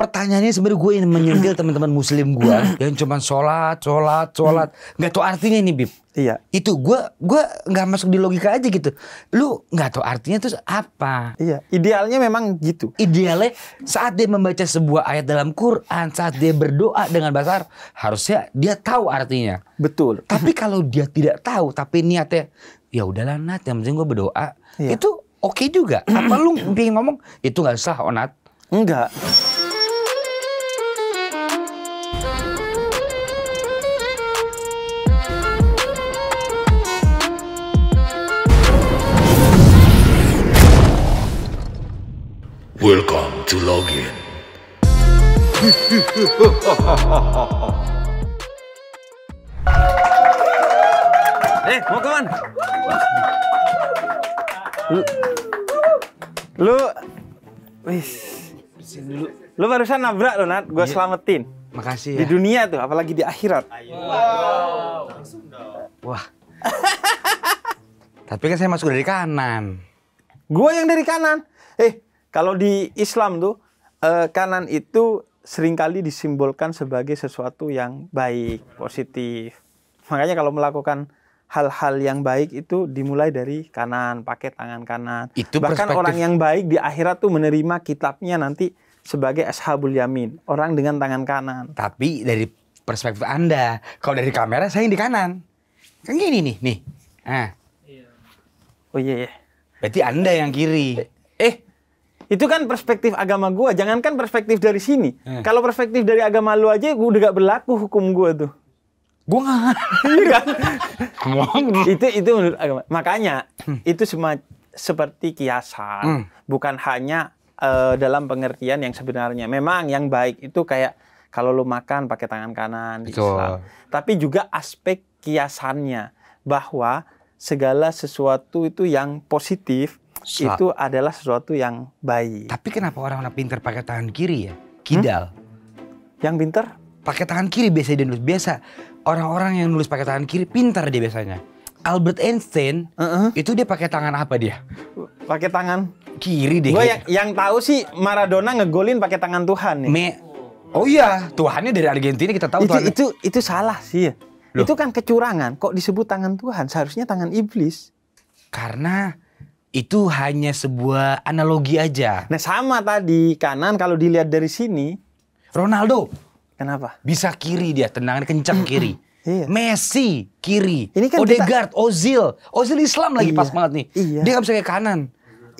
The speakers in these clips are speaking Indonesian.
pertanyaannya sebenarnya gue ingin menyentil teman-teman muslim gue hmm. yang cuma sholat sholat sholat hmm. nggak tahu artinya ini bib iya itu gue gue nggak masuk di logika aja gitu lu nggak tahu artinya terus apa iya idealnya memang gitu idealnya saat dia membaca sebuah ayat dalam Quran saat dia berdoa dengan bahasa harusnya dia tahu artinya betul tapi kalau dia tidak tahu tapi niatnya ya udahlah nat yang penting gue berdoa iya. itu oke okay juga apa lu pengen ngomong itu nggak usah onat oh, enggak Welcome to login. eh, mau kawan? Lu, wis, lu, lu barusan nabrak lo Nat, gue iya. selamatin. Makasih ya. Di dunia tuh, apalagi di akhirat. Wow. Wah. Tapi kan saya masuk dari kanan. Gue yang dari kanan. Eh, kalau di Islam tuh eh, kanan itu seringkali disimbolkan sebagai sesuatu yang baik, positif. Makanya kalau melakukan hal-hal yang baik itu dimulai dari kanan, pakai tangan kanan. Itu Bahkan orang yang baik di akhirat tuh menerima kitabnya nanti sebagai ashabul yamin, orang dengan tangan kanan. Tapi dari perspektif Anda, kalau dari kamera saya yang di kanan. Kan gini nih, nih. Ah. Oh iya yeah, Berarti Anda yang kiri. eh itu kan perspektif agama gua, jangankan perspektif dari sini. Eh. Kalau perspektif dari agama lu aja gua udah gak berlaku hukum gua tuh. Gua nggak. Iya kan? itu itu menurut agama. Makanya hmm. itu semua seperti kiasan, hmm. bukan hanya uh, dalam pengertian yang sebenarnya. Memang yang baik itu kayak kalau lu makan pakai tangan kanan di Islam. Tapi juga aspek kiasannya bahwa segala sesuatu itu yang positif itu adalah sesuatu yang baik. Tapi kenapa orang-orang pintar pakai tangan kiri ya? Kidal. Hmm? Yang pintar? Pakai tangan kiri biasa dia nulis. Biasa orang-orang yang nulis pakai tangan kiri pintar dia biasanya. Albert Einstein uh -uh. itu dia pakai tangan apa dia? Pakai tangan kiri deh. Gue yang, yang tahu sih Maradona ngegolin pakai tangan Tuhan. nih. Me oh iya, Tuhannya dari Argentina kita tahu. Itu Tuhan. itu itu salah sih. Loh. Itu kan kecurangan. Kok disebut tangan Tuhan? Seharusnya tangan iblis. Karena itu hanya sebuah analogi aja. Nah sama tadi kanan kalau dilihat dari sini. Ronaldo. Kenapa? Bisa kiri dia tendangan kencang kiri. Iya. Messi kiri. Ini kan Odegaard, kita... Ozil, Ozil Islam lagi iya. pas banget nih. Iya. Dia nggak bisa ke kanan.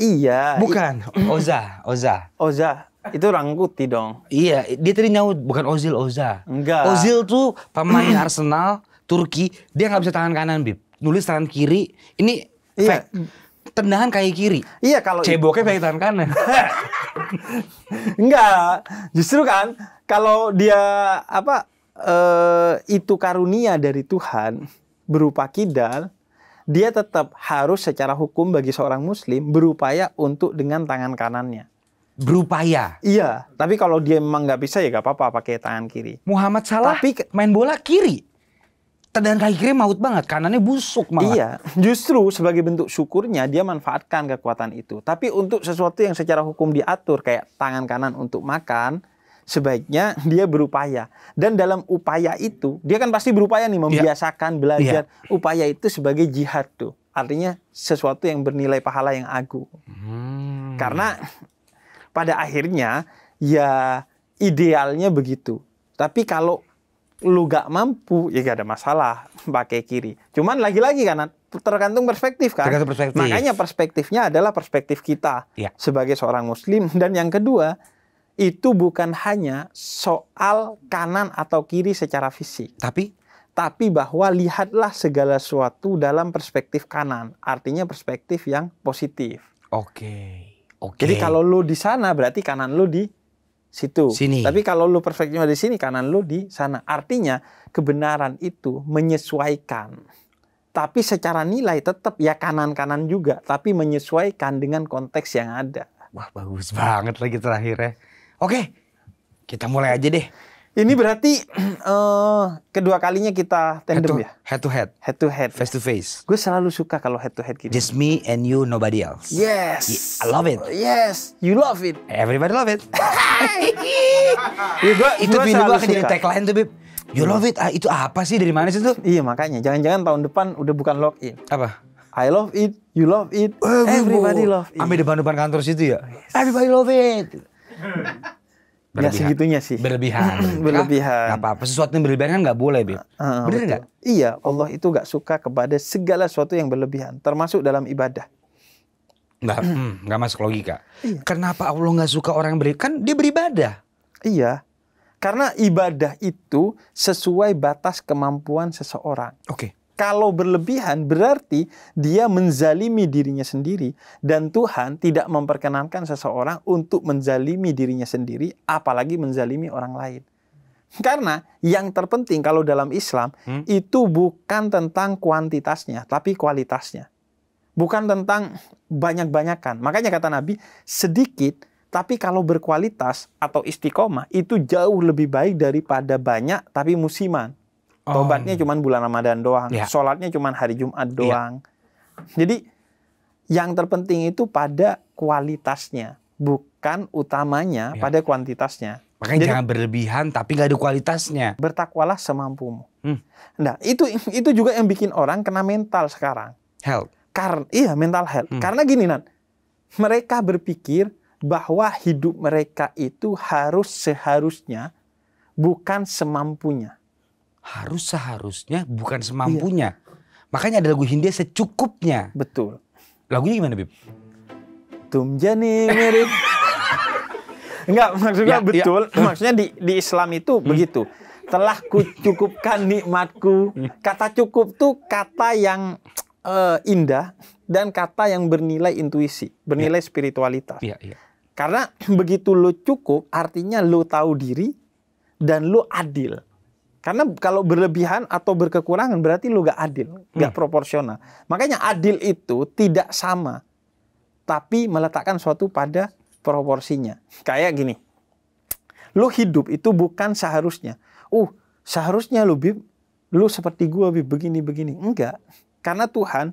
Iya. Bukan. Oza, Oza. Oza. Itu Rangkuti dong. Iya, dia tadi nyaut bukan Ozil, Oza. Enggak. Ozil tuh pemain Arsenal Turki, dia nggak bisa tangan kanan, Bib. Nulis tangan kiri. Ini iya. fact tendangan kaki kiri. Iya kalau ceboknya pakai tangan kanan. Enggak, justru kan kalau dia apa eh, itu karunia dari Tuhan berupa kidal, dia tetap harus secara hukum bagi seorang muslim berupaya untuk dengan tangan kanannya. Berupaya. Iya, tapi kalau dia memang nggak bisa ya nggak apa-apa pakai tangan kiri. Muhammad Salah tapi main bola kiri dan akhirnya maut banget kanannya busuk malah. Iya, justru sebagai bentuk syukurnya dia manfaatkan kekuatan itu. Tapi untuk sesuatu yang secara hukum diatur kayak tangan kanan untuk makan, sebaiknya dia berupaya. Dan dalam upaya itu, dia kan pasti berupaya nih iya. membiasakan yeah. belajar. Yeah. Upaya itu sebagai jihad tuh. Artinya sesuatu yang bernilai pahala yang agung. Hmm. Karena pada akhirnya ya idealnya begitu. Tapi kalau lu gak mampu ya gak ada masalah pakai kiri cuman lagi-lagi karena tergantung perspektif kan tergantung perspektif. makanya perspektifnya adalah perspektif kita ya. sebagai seorang muslim dan yang kedua itu bukan hanya soal kanan atau kiri secara fisik tapi tapi bahwa lihatlah segala sesuatu dalam perspektif kanan artinya perspektif yang positif oke okay. Oke. Okay. Jadi kalau lu di sana berarti kanan lu di situ. Sini. Tapi kalau lu perfectnya di sini, kanan lu di sana. Artinya kebenaran itu menyesuaikan. Tapi secara nilai tetap ya kanan-kanan juga, tapi menyesuaikan dengan konteks yang ada. Wah, bagus banget lagi terakhirnya. Oke, kita mulai aja deh. Ini berarti uh, kedua kalinya kita tandem head to, ya? Head to head. Head to head. Face to face. Gue selalu suka kalau head to head gitu. Just me and you, nobody else. Yes. I love it. Yes. You love it. Everybody love it. ya, gua, itu gua selalu gua jadi tagline tuh, Bib. You love it. Ah, itu apa sih? Dari mana sih tuh? Iya, makanya. Jangan-jangan tahun depan udah bukan login. Apa? I love it, you love it, everybody, love it. Ambil depan-depan kantor situ ya? Yes. Everybody love it. Berlebihan. Gak segitunya sih. Berlebihan. berlebihan. Gak apa-apa. Sesuatu yang berlebihan kan gak boleh, Bib. Uh, Bener gak? Iya. Allah itu gak suka kepada segala sesuatu yang berlebihan. Termasuk dalam ibadah. Nah, hmm, nggak masuk logika. Iya. Kenapa Allah nggak suka orang yang beribadah? Kan dia beribadah. Iya. Karena ibadah itu sesuai batas kemampuan seseorang. Oke. Okay. Kalau berlebihan berarti dia menzalimi dirinya sendiri dan Tuhan tidak memperkenankan seseorang untuk menzalimi dirinya sendiri apalagi menzalimi orang lain. Karena yang terpenting kalau dalam Islam hmm? itu bukan tentang kuantitasnya tapi kualitasnya. Bukan tentang banyak-banyakan. Makanya kata Nabi sedikit tapi kalau berkualitas atau istiqomah itu jauh lebih baik daripada banyak tapi musiman. Oh. Tobatnya cuma bulan Ramadan doang. Yeah. Sholatnya cuma hari Jumat ya. doang. Yeah. Jadi yang terpenting itu pada kualitasnya, bukan utamanya yeah. pada kuantitasnya. Makanya Jadi, jangan berlebihan tapi gak ada kualitasnya. Bertakwalah semampumu. Hmm. Nah, itu itu juga yang bikin orang kena mental sekarang. Health. Karena iya mental health. Hmm. Karena gini Nan. Mereka berpikir bahwa hidup mereka itu harus seharusnya bukan semampunya harus seharusnya bukan iya. semampunya. Iya. Makanya ada lagu Hindia secukupnya. Betul. Lagunya gimana, Bib? Tum jani mirip. Enggak, maksudnya ya, ya. betul. Ya. Maksudnya di di Islam itu hmm. begitu. Telah kucukupkan nikmatku. Kata cukup tuh kata yang uh, indah dan kata yang bernilai intuisi, bernilai ya. spiritualitas. Iya. ya. Karena begitu lu cukup artinya lu tahu diri dan lu adil karena kalau berlebihan atau berkekurangan berarti lu gak adil, gak hmm. proporsional. Makanya adil itu tidak sama, tapi meletakkan suatu pada proporsinya. Kayak gini, lu hidup itu bukan seharusnya. Uh, seharusnya lu Bib, lu seperti gua Bib, begini-begini. Enggak, karena Tuhan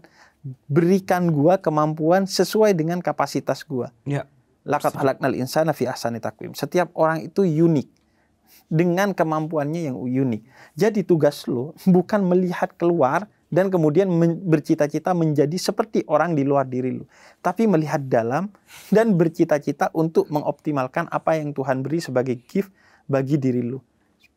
berikan gua kemampuan sesuai dengan kapasitas gua. Ya. Lakat halaknal insana fi takwim. Setiap orang itu unik dengan kemampuannya yang unik. Jadi tugas lo bukan melihat keluar dan kemudian bercita-cita menjadi seperti orang di luar diri lo, tapi melihat dalam dan bercita-cita untuk mengoptimalkan apa yang Tuhan beri sebagai gift bagi diri lo.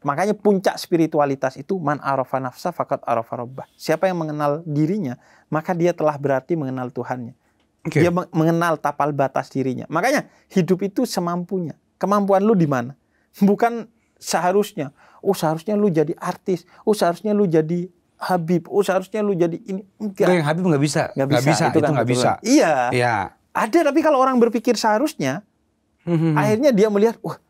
Makanya puncak spiritualitas itu man arafa nafsa fakat arafa robbah. Siapa yang mengenal dirinya, maka dia telah berarti mengenal Tuhannya. Okay. Dia mengenal tapal batas dirinya. Makanya hidup itu semampunya. Kemampuan lu di mana? Bukan seharusnya oh seharusnya lu jadi artis oh seharusnya lu jadi Habib oh seharusnya lu jadi ini enggak yang Habib nggak bisa nggak bisa, gak bisa itu kan nggak kan bisa iya iya ada tapi kalau orang berpikir seharusnya hmm. akhirnya dia melihat wah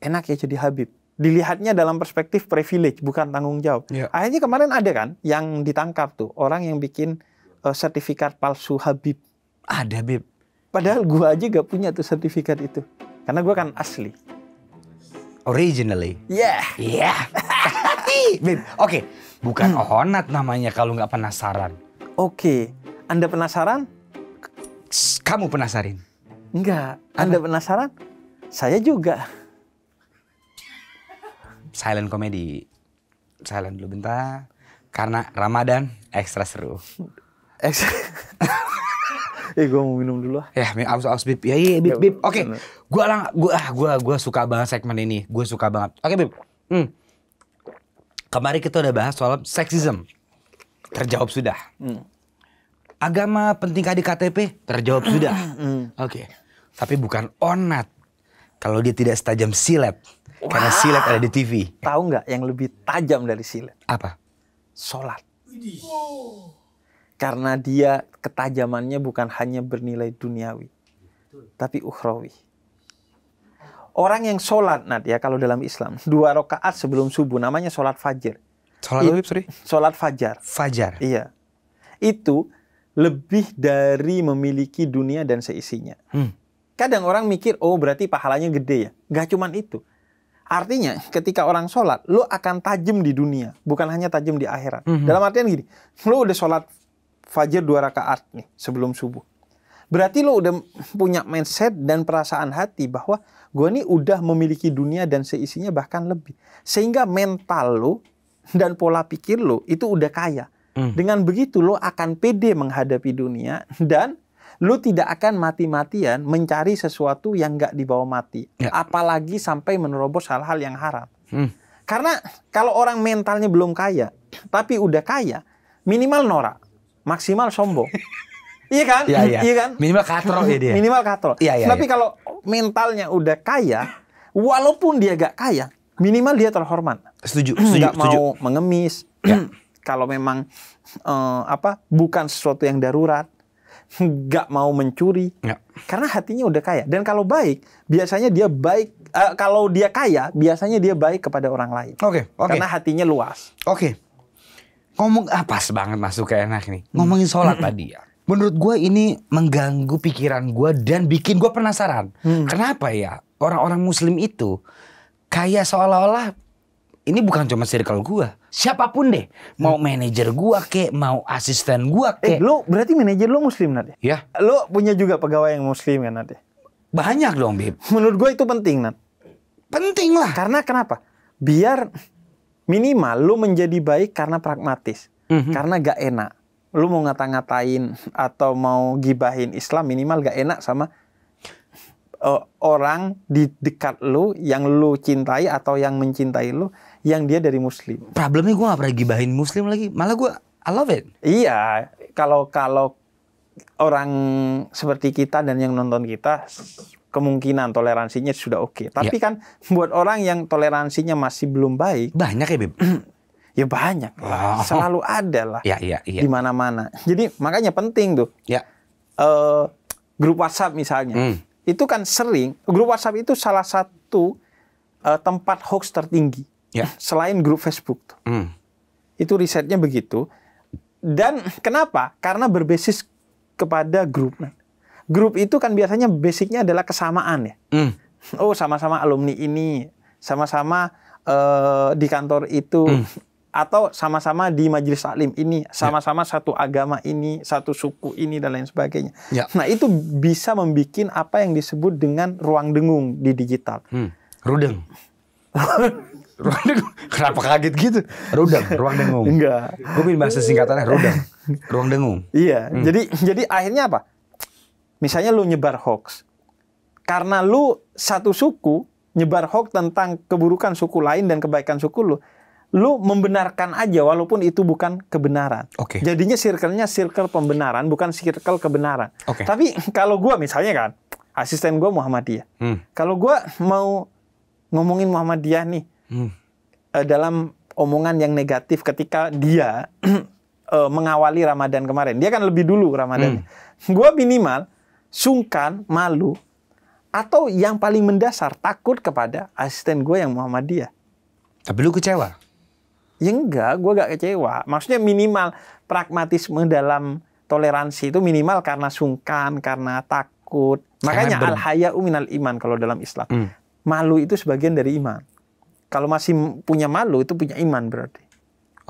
enak ya jadi Habib dilihatnya dalam perspektif privilege bukan tanggung jawab yeah. akhirnya kemarin ada kan yang ditangkap tuh orang yang bikin uh, sertifikat palsu Habib ada Habib padahal gua aja gak punya tuh sertifikat itu karena gua kan asli originally. Yeah. Yeah. Oke, okay. bukan hmm. Ohonat namanya kalau nggak penasaran. Oke, okay. Anda penasaran? Kamu penasarin? Enggak. Anda Apa? penasaran? Saya juga. Silent comedy. Silent dulu bentar. Karena Ramadan ekstra seru. Ekstra. eh gue mau minum dulu lah Ya, aus aus bib. Ya iya, iya bib ya, bib. Oke. Gue lang gue ah gue gue suka banget segmen ini. Gue suka banget. Oke okay, bib. Hmm. Kemarin kita udah bahas soal seksisme. Terjawab sudah. Hmm. Agama penting di KTP? Terjawab sudah. Hmm. Oke. Okay. Tapi bukan onat. Kalau dia tidak setajam silet. Wah. Karena silet ada di TV. Tahu nggak yang lebih tajam dari silet? Apa? Sholat. Oh. Karena dia ketajamannya bukan hanya bernilai duniawi, tapi ukhrawi. Orang yang sholat, Nat, ya kalau dalam Islam, dua rakaat sebelum subuh, namanya sholat fajar. Sholat It, sorry? Sholat fajar. Fajar. Iya. Itu lebih dari memiliki dunia dan seisinya. Hmm. Kadang orang mikir, oh berarti pahalanya gede ya. Gak cuman itu. Artinya ketika orang sholat, lo akan tajam di dunia. Bukan hanya tajam di akhirat. Hmm. Dalam artian gini, lo udah sholat fajar dua rakaat nih sebelum subuh. Berarti lo udah punya mindset dan perasaan hati bahwa gue nih udah memiliki dunia dan seisinya bahkan lebih. Sehingga mental lo dan pola pikir lo itu udah kaya. Hmm. Dengan begitu lo akan pede menghadapi dunia dan lo tidak akan mati-matian mencari sesuatu yang gak dibawa mati. Ya. Apalagi sampai menerobos hal-hal yang haram. Hmm. Karena kalau orang mentalnya belum kaya, tapi udah kaya, minimal norak maksimal sombong. iya kan? Iya, iya. iya kan? Minimal katro ya dia. Minimal katro. Iya, iya. Tapi iya. kalau mentalnya udah kaya, walaupun dia gak kaya, minimal dia terhormat. Setuju, setuju, gak setuju. mau mengemis. ya. Kalau memang uh, apa bukan sesuatu yang darurat, gak mau mencuri ya. karena hatinya udah kaya dan kalau baik biasanya dia baik uh, kalau dia kaya biasanya dia baik kepada orang lain oke okay, okay. karena hatinya luas oke okay ngomong ah pas banget masuk ke enak nih ngomongin sholat tadi ya menurut gue ini mengganggu pikiran gue dan bikin gue penasaran hmm. kenapa ya orang-orang muslim itu kayak seolah-olah ini bukan cuma circle gue siapapun deh mau hmm. manajer gue kek mau asisten gue kek eh, lo berarti manajer lo muslim nanti ya lo punya juga pegawai yang muslim kan nanti banyak dong bib menurut gue itu penting nanti penting lah karena kenapa biar minimal lu menjadi baik karena pragmatis, mm -hmm. karena gak enak. Lu mau ngata-ngatain atau mau gibahin Islam minimal gak enak sama uh, orang di dekat lu yang lu cintai atau yang mencintai lu yang dia dari muslim. Problemnya gue gak pernah gibahin muslim lagi, malah gue I love it. Iya, kalau kalau orang seperti kita dan yang nonton kita kemungkinan toleransinya sudah oke. Okay. Tapi ya. kan buat orang yang toleransinya masih belum baik, banyak ya, Bib. ya banyak Selalu ada lah. Ya, ya, ya. Di mana-mana. Jadi makanya penting tuh. Ya. Uh, grup WhatsApp misalnya. Hmm. Itu kan sering grup WhatsApp itu salah satu uh, tempat hoax tertinggi. Ya. Selain grup Facebook tuh. Hmm. Itu risetnya begitu. Dan kenapa? Karena berbasis kepada grup. Nah, grup itu kan biasanya basicnya adalah kesamaan ya. Mm. Oh, sama-sama alumni ini, sama-sama uh, di kantor itu, mm. atau sama-sama di majelis taklim ini, ya. sama-sama yeah. satu agama ini, satu suku ini dan lain sebagainya. Yeah. Nah, itu bisa membuat apa yang disebut dengan ruang dengung di digital. Mm. Rudeng. ruang dengung. Kenapa kaget gitu? Rudeng, ruang dengung. Enggak. Gue bahasa singkatannya rudeng. Ruang dengung. Iya. Hmm. Jadi jadi akhirnya apa? Misalnya lu nyebar hoax. Karena lu satu suku nyebar hoax tentang keburukan suku lain dan kebaikan suku lu, lu membenarkan aja walaupun itu bukan kebenaran. Okay. Jadinya circle-nya circle pembenaran bukan circle kebenaran. Okay. Tapi kalau gua misalnya kan asisten gua Muhammadiyah. Hmm. Kalau gua mau ngomongin Muhammadiyah nih hmm. Eh, dalam omongan yang negatif ketika dia eh, mengawali Ramadan kemarin. Dia kan lebih dulu Ramadan. Hmm. Gua minimal sungkan, malu, atau yang paling mendasar takut kepada asisten gue yang Muhammadiyah. Tapi lu kecewa? Ya enggak, gue gak kecewa. Maksudnya minimal pragmatisme dalam toleransi itu minimal karena sungkan, karena takut. Makanya ber... al-haya'u minal iman kalau dalam Islam. Hmm. Malu itu sebagian dari iman. Kalau masih punya malu itu punya iman berarti.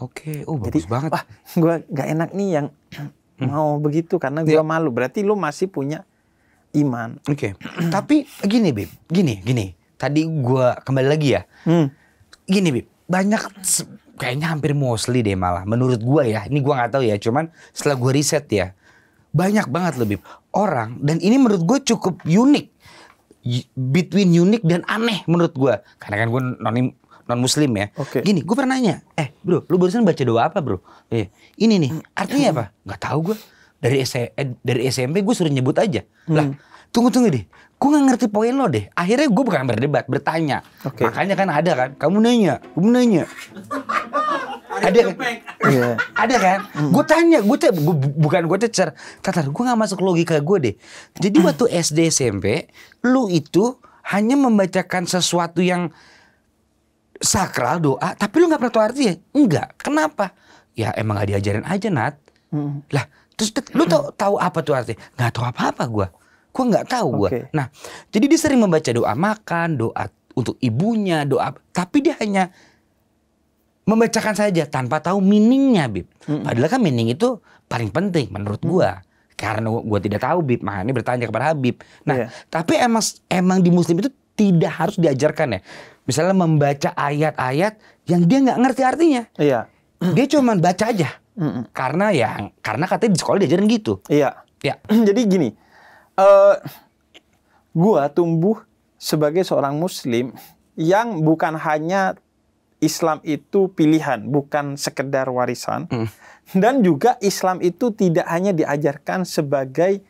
Oke, okay. oh bagus Jadi, banget. Wah, gue gak enak nih yang hmm. mau begitu karena gue yeah. malu. Berarti lu masih punya iman. Oke. Okay. Tapi gini Bib, gini, gini. Tadi gue kembali lagi ya. Hmm. Gini Bib, banyak kayaknya hampir mostly deh malah menurut gue ya. Ini gue nggak tahu ya, cuman setelah gue riset ya. Banyak banget loh Bib orang dan ini menurut gue cukup unik. Between unik dan aneh menurut gue. Karena kan gue non non muslim ya. Okay. Gini, gue pernah nanya, eh bro, lu barusan baca doa apa bro? Eh, ini nih, hmm. artinya apa? Gak tahu gue dari S e, eh, dari SMP gue suruh nyebut aja. Hmm. Lah, tunggu tunggu deh. Gue gak ngerti poin lo deh. Akhirnya gue bukan berdebat, bertanya. Okay. Makanya kan ada kan, kamu nanya, kamu nanya. ada kan? Yeah. ada kan? hmm. Gue tanya, gue te, gua, bukan gue tecer. Tatar, gue gak masuk logika gue deh. Jadi hmm. waktu SD SMP, lu itu hanya membacakan sesuatu yang sakral doa, tapi lu nggak pernah tahu artinya. Enggak. Kenapa? Ya emang gak diajarin aja Nat. hmm. Lah, Terus lu tau tau apa tuh artinya? Nggak tau apa-apa gue. Gue nggak tau gue. Okay. Nah, jadi dia sering membaca doa makan, doa untuk ibunya, doa. Tapi dia hanya membacakan saja tanpa tahu meaningnya, bib. Padahal kan meaning itu paling penting menurut mm. gua, gue. Karena gue tidak tahu, bib. Makanya bertanya kepada Habib. Nah, yeah. tapi emang emang di Muslim itu tidak harus diajarkan ya. Misalnya membaca ayat-ayat yang dia nggak ngerti artinya. Iya. Dia cuma baca aja. Mm-mm. Karena ya karena katanya di sekolah diajarin gitu. Iya. Ya. Jadi gini. Uh, gua tumbuh sebagai seorang muslim yang bukan hanya Islam itu pilihan, bukan sekedar warisan. Mm. Dan juga Islam itu tidak hanya diajarkan sebagai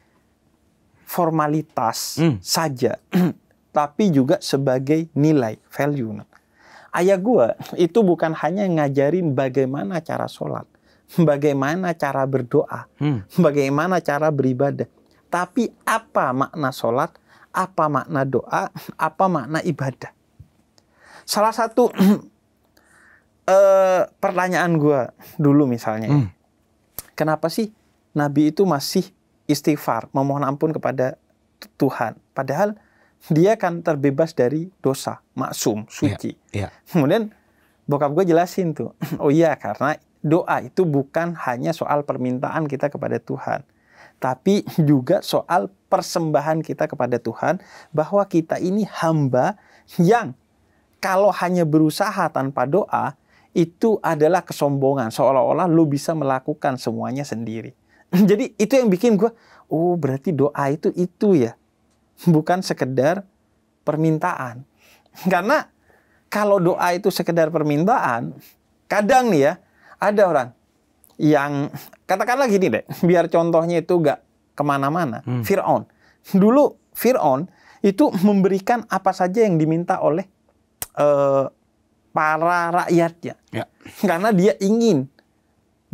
formalitas mm. saja, tapi juga sebagai nilai, value. Ayah gue itu bukan hanya ngajarin bagaimana cara sholat, bagaimana cara berdoa, hmm. bagaimana cara beribadah. Tapi apa makna sholat, apa makna doa, apa makna ibadah. Salah satu eh, pertanyaan gue dulu misalnya, ya. hmm. kenapa sih Nabi itu masih istighfar, memohon ampun kepada Tuhan. Padahal dia kan terbebas dari dosa, maksum, suci. Yeah, yeah. Kemudian bokap gue jelasin tuh, oh iya karena doa itu bukan hanya soal permintaan kita kepada Tuhan, tapi juga soal persembahan kita kepada Tuhan bahwa kita ini hamba yang kalau hanya berusaha tanpa doa itu adalah kesombongan seolah-olah lu bisa melakukan semuanya sendiri. Jadi itu yang bikin gue, oh berarti doa itu itu ya, bukan sekedar permintaan. Karena kalau doa itu sekedar permintaan, kadang nih ya ada orang yang katakan lagi gini deh, biar contohnya itu gak kemana-mana. Hmm. Fir'aun. Dulu Fir'aun itu memberikan apa saja yang diminta oleh uh, para rakyatnya. Ya. Karena dia ingin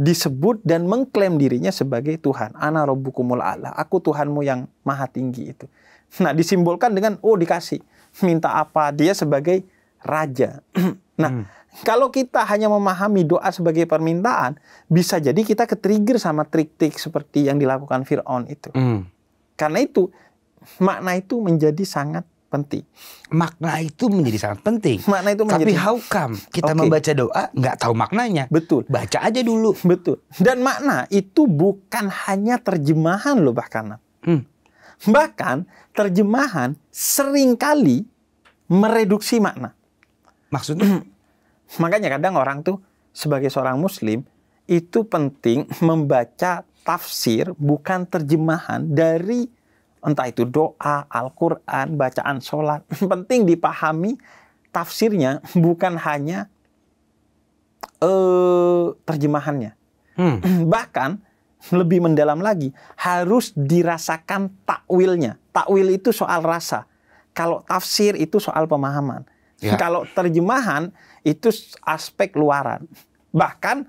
disebut dan mengklaim dirinya sebagai Tuhan. Ana robbukumul Allah. Aku Tuhanmu yang maha tinggi itu. Nah disimbolkan dengan, oh dikasih. Minta apa? Dia sebagai raja. nah hmm kalau kita hanya memahami doa sebagai permintaan, bisa jadi kita ketrigger sama trik-trik seperti yang dilakukan Fir'aun itu. Hmm. Karena itu, makna itu menjadi sangat penting. Makna itu menjadi sangat penting. Makna itu menjadi. Tapi how come kita okay. membaca doa nggak tahu maknanya? Betul. Baca aja dulu. Betul. Dan makna itu bukan hanya terjemahan loh bahkan. Hmm. Bahkan terjemahan seringkali mereduksi makna. Maksudnya? Makanya kadang orang tuh sebagai seorang muslim itu penting membaca tafsir bukan terjemahan dari entah itu doa, Al-Quran, bacaan sholat. Penting dipahami tafsirnya bukan hanya eh, terjemahannya. Hmm. Bahkan lebih mendalam lagi harus dirasakan takwilnya. Takwil itu soal rasa. Kalau tafsir itu soal pemahaman. Ya. Kalau terjemahan itu aspek luaran. Bahkan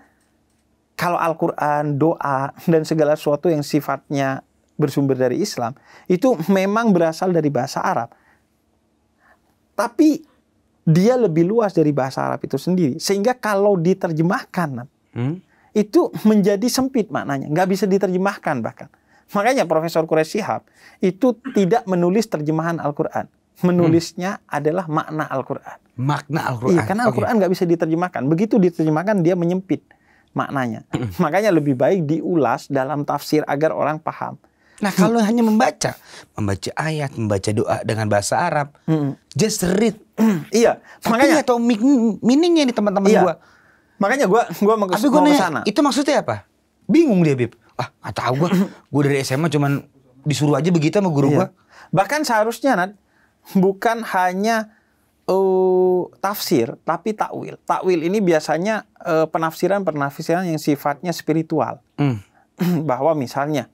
kalau Al-Quran, doa, dan segala sesuatu yang sifatnya bersumber dari Islam, itu memang berasal dari bahasa Arab. Tapi dia lebih luas dari bahasa Arab itu sendiri. Sehingga kalau diterjemahkan, hmm? itu menjadi sempit maknanya. Nggak bisa diterjemahkan bahkan. Makanya Profesor Quraish itu tidak menulis terjemahan Al-Quran. Menulisnya hmm. adalah makna Al-Quran makna Al-Quran. Iya, karena Al-Quran nggak okay. bisa diterjemahkan. Begitu diterjemahkan dia menyempit maknanya. Makanya lebih baik diulas dalam tafsir agar orang paham. Nah kalau hmm. hanya membaca, membaca ayat, membaca doa dengan bahasa Arab, hmm. just read. Iya. makanya atau meaningnya nih teman-teman iya. gua. Makanya gua gua mau ke sana. Itu maksudnya apa? Bingung dia, Bib. Ah, gak tahu gua. gua dari SMA cuman disuruh aja begitu sama guru iya. gua. Bahkan seharusnya Nat, bukan hanya uh, tafsir tapi takwil. Takwil ini biasanya penafsiran-penafsiran eh, yang sifatnya spiritual. Mm. Bahwa misalnya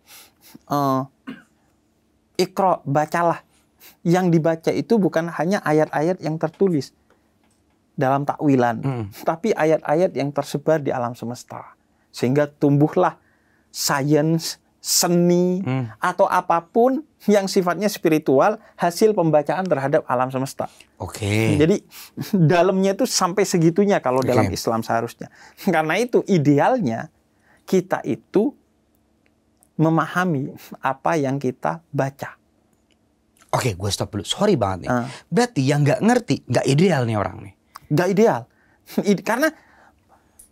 uh, ikro bacalah. Yang dibaca itu bukan hanya ayat-ayat yang tertulis dalam takwilan, mm. tapi ayat-ayat yang tersebar di alam semesta. Sehingga tumbuhlah sains seni, hmm. atau apapun yang sifatnya spiritual hasil pembacaan terhadap alam semesta. Oke. Okay. Jadi dalamnya itu sampai segitunya kalau okay. dalam Islam seharusnya. Karena itu idealnya kita itu memahami apa yang kita baca. Oke, okay, gue stop dulu. Sorry banget nih. Uh. Berarti yang nggak ngerti, nggak ideal nih orang nih. Nggak ideal. Karena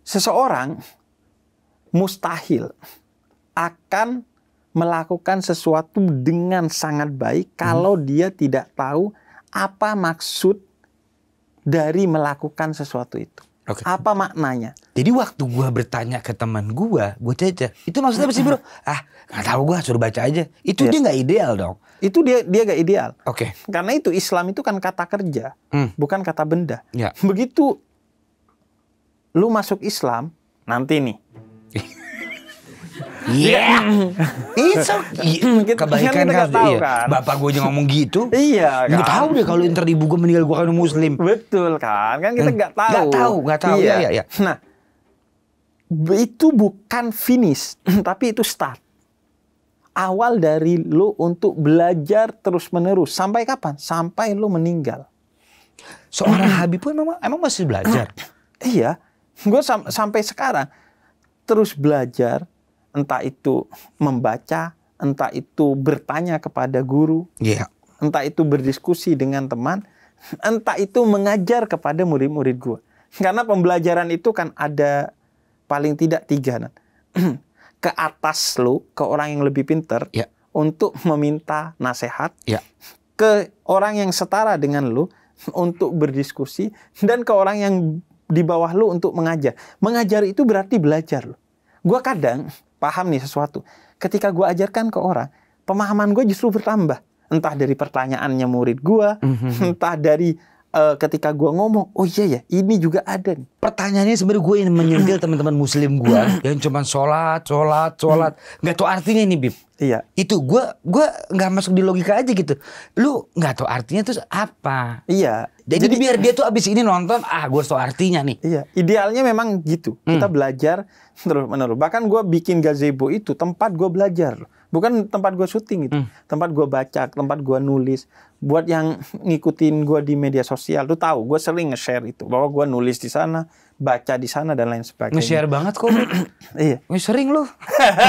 seseorang mustahil akan melakukan sesuatu dengan sangat baik kalau hmm. dia tidak tahu apa maksud dari melakukan sesuatu itu. Okay. Apa maknanya? Jadi waktu gua bertanya ke teman gua, gua caca, itu maksudnya apa sih bro? Ah, nggak tahu gua, suruh baca aja. Itu yes. Iya. dia nggak ideal dong. Itu dia dia nggak ideal. Oke. Okay. Karena itu Islam itu kan kata kerja, hmm. bukan kata benda. Ya. Begitu lu masuk Islam, nanti nih Iya. iya. It's okay. Gitu. Kebaikan kan. Iya. kan. Bapak gue aja ngomong gitu. iya kan. Gue tahu deh kalau ntar ibu gue meninggal gue kan muslim. Betul kan. Kan kita hmm. nggak tahu. Nggak tahu, nggak tahu. Iya. Ya, ya. Nah, itu bukan finish, tapi itu start. Awal dari lo untuk belajar terus-menerus. Sampai kapan? Sampai lo meninggal. Seorang Habib pun memang, emang masih belajar. iya. Gue sam sampai sekarang terus belajar, entah itu membaca, entah itu bertanya kepada guru, yeah. entah itu berdiskusi dengan teman, entah itu mengajar kepada murid-murid gue. Karena pembelajaran itu kan ada paling tidak tiga. Nan. ke atas lu, ke orang yang lebih pinter, yeah. untuk meminta nasihat, yeah. Iya. ke orang yang setara dengan lu, untuk berdiskusi, dan ke orang yang di bawah lu untuk mengajar. Mengajar itu berarti belajar. lo. Gue kadang paham nih sesuatu. Ketika gue ajarkan ke orang, pemahaman gue justru bertambah. Entah dari pertanyaannya murid gue, mm -hmm. entah dari uh, ketika gue ngomong, oh iya ya, ini juga ada nih. Pertanyaannya sebenarnya gue yang menyentil teman-teman muslim gue yang cuma sholat, sholat, sholat, nggak hmm. tahu artinya ini bib. Iya. Itu gue gue nggak masuk di logika aja gitu. Lu nggak tahu artinya terus apa? Iya. Jadi, Jadi biar dia tuh abis ini nonton, ah gue tahu artinya nih. Iya. Idealnya memang gitu. Hmm. Kita belajar terus menerus. Bahkan gue bikin gazebo itu tempat gue belajar bukan tempat gue syuting gitu, hmm. tempat gue baca, tempat gue nulis. Buat yang ngikutin gue di media sosial, lu tahu gue sering nge-share itu bahwa gue nulis di sana, baca di sana dan lain sebagainya. Nge-share banget kok. iya. Nge-sering lu.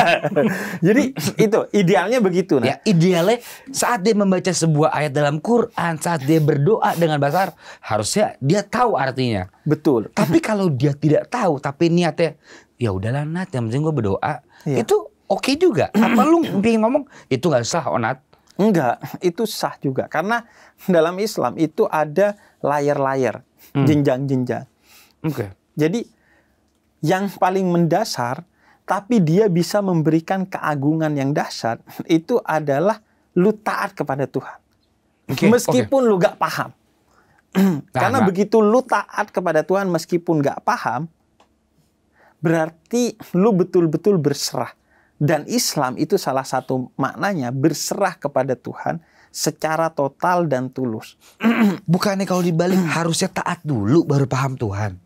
Jadi itu idealnya begitu. Nah. Ya, idealnya saat dia membaca sebuah ayat dalam Quran, saat dia berdoa dengan bahasa harusnya dia tahu artinya. Betul. Tapi kalau dia tidak tahu, tapi niatnya ya udahlah Nat, yang penting gue berdoa, iya. itu oke okay juga. Apa lu dia ngomong itu nggak sah Onat? Enggak, itu sah juga karena dalam Islam itu ada layer-layer, hmm. jenjang-jenjang. Oke. Okay. Jadi yang paling mendasar tapi dia bisa memberikan keagungan yang dahsyat itu adalah lu taat kepada Tuhan. Okay, meskipun okay. lu gak paham. nah, Karena nah. begitu lu taat kepada Tuhan meskipun gak paham, berarti lu betul-betul berserah dan Islam itu salah satu maknanya berserah kepada Tuhan secara total dan tulus. Bukannya kalau dibalik hmm. harusnya taat dulu baru paham Tuhan.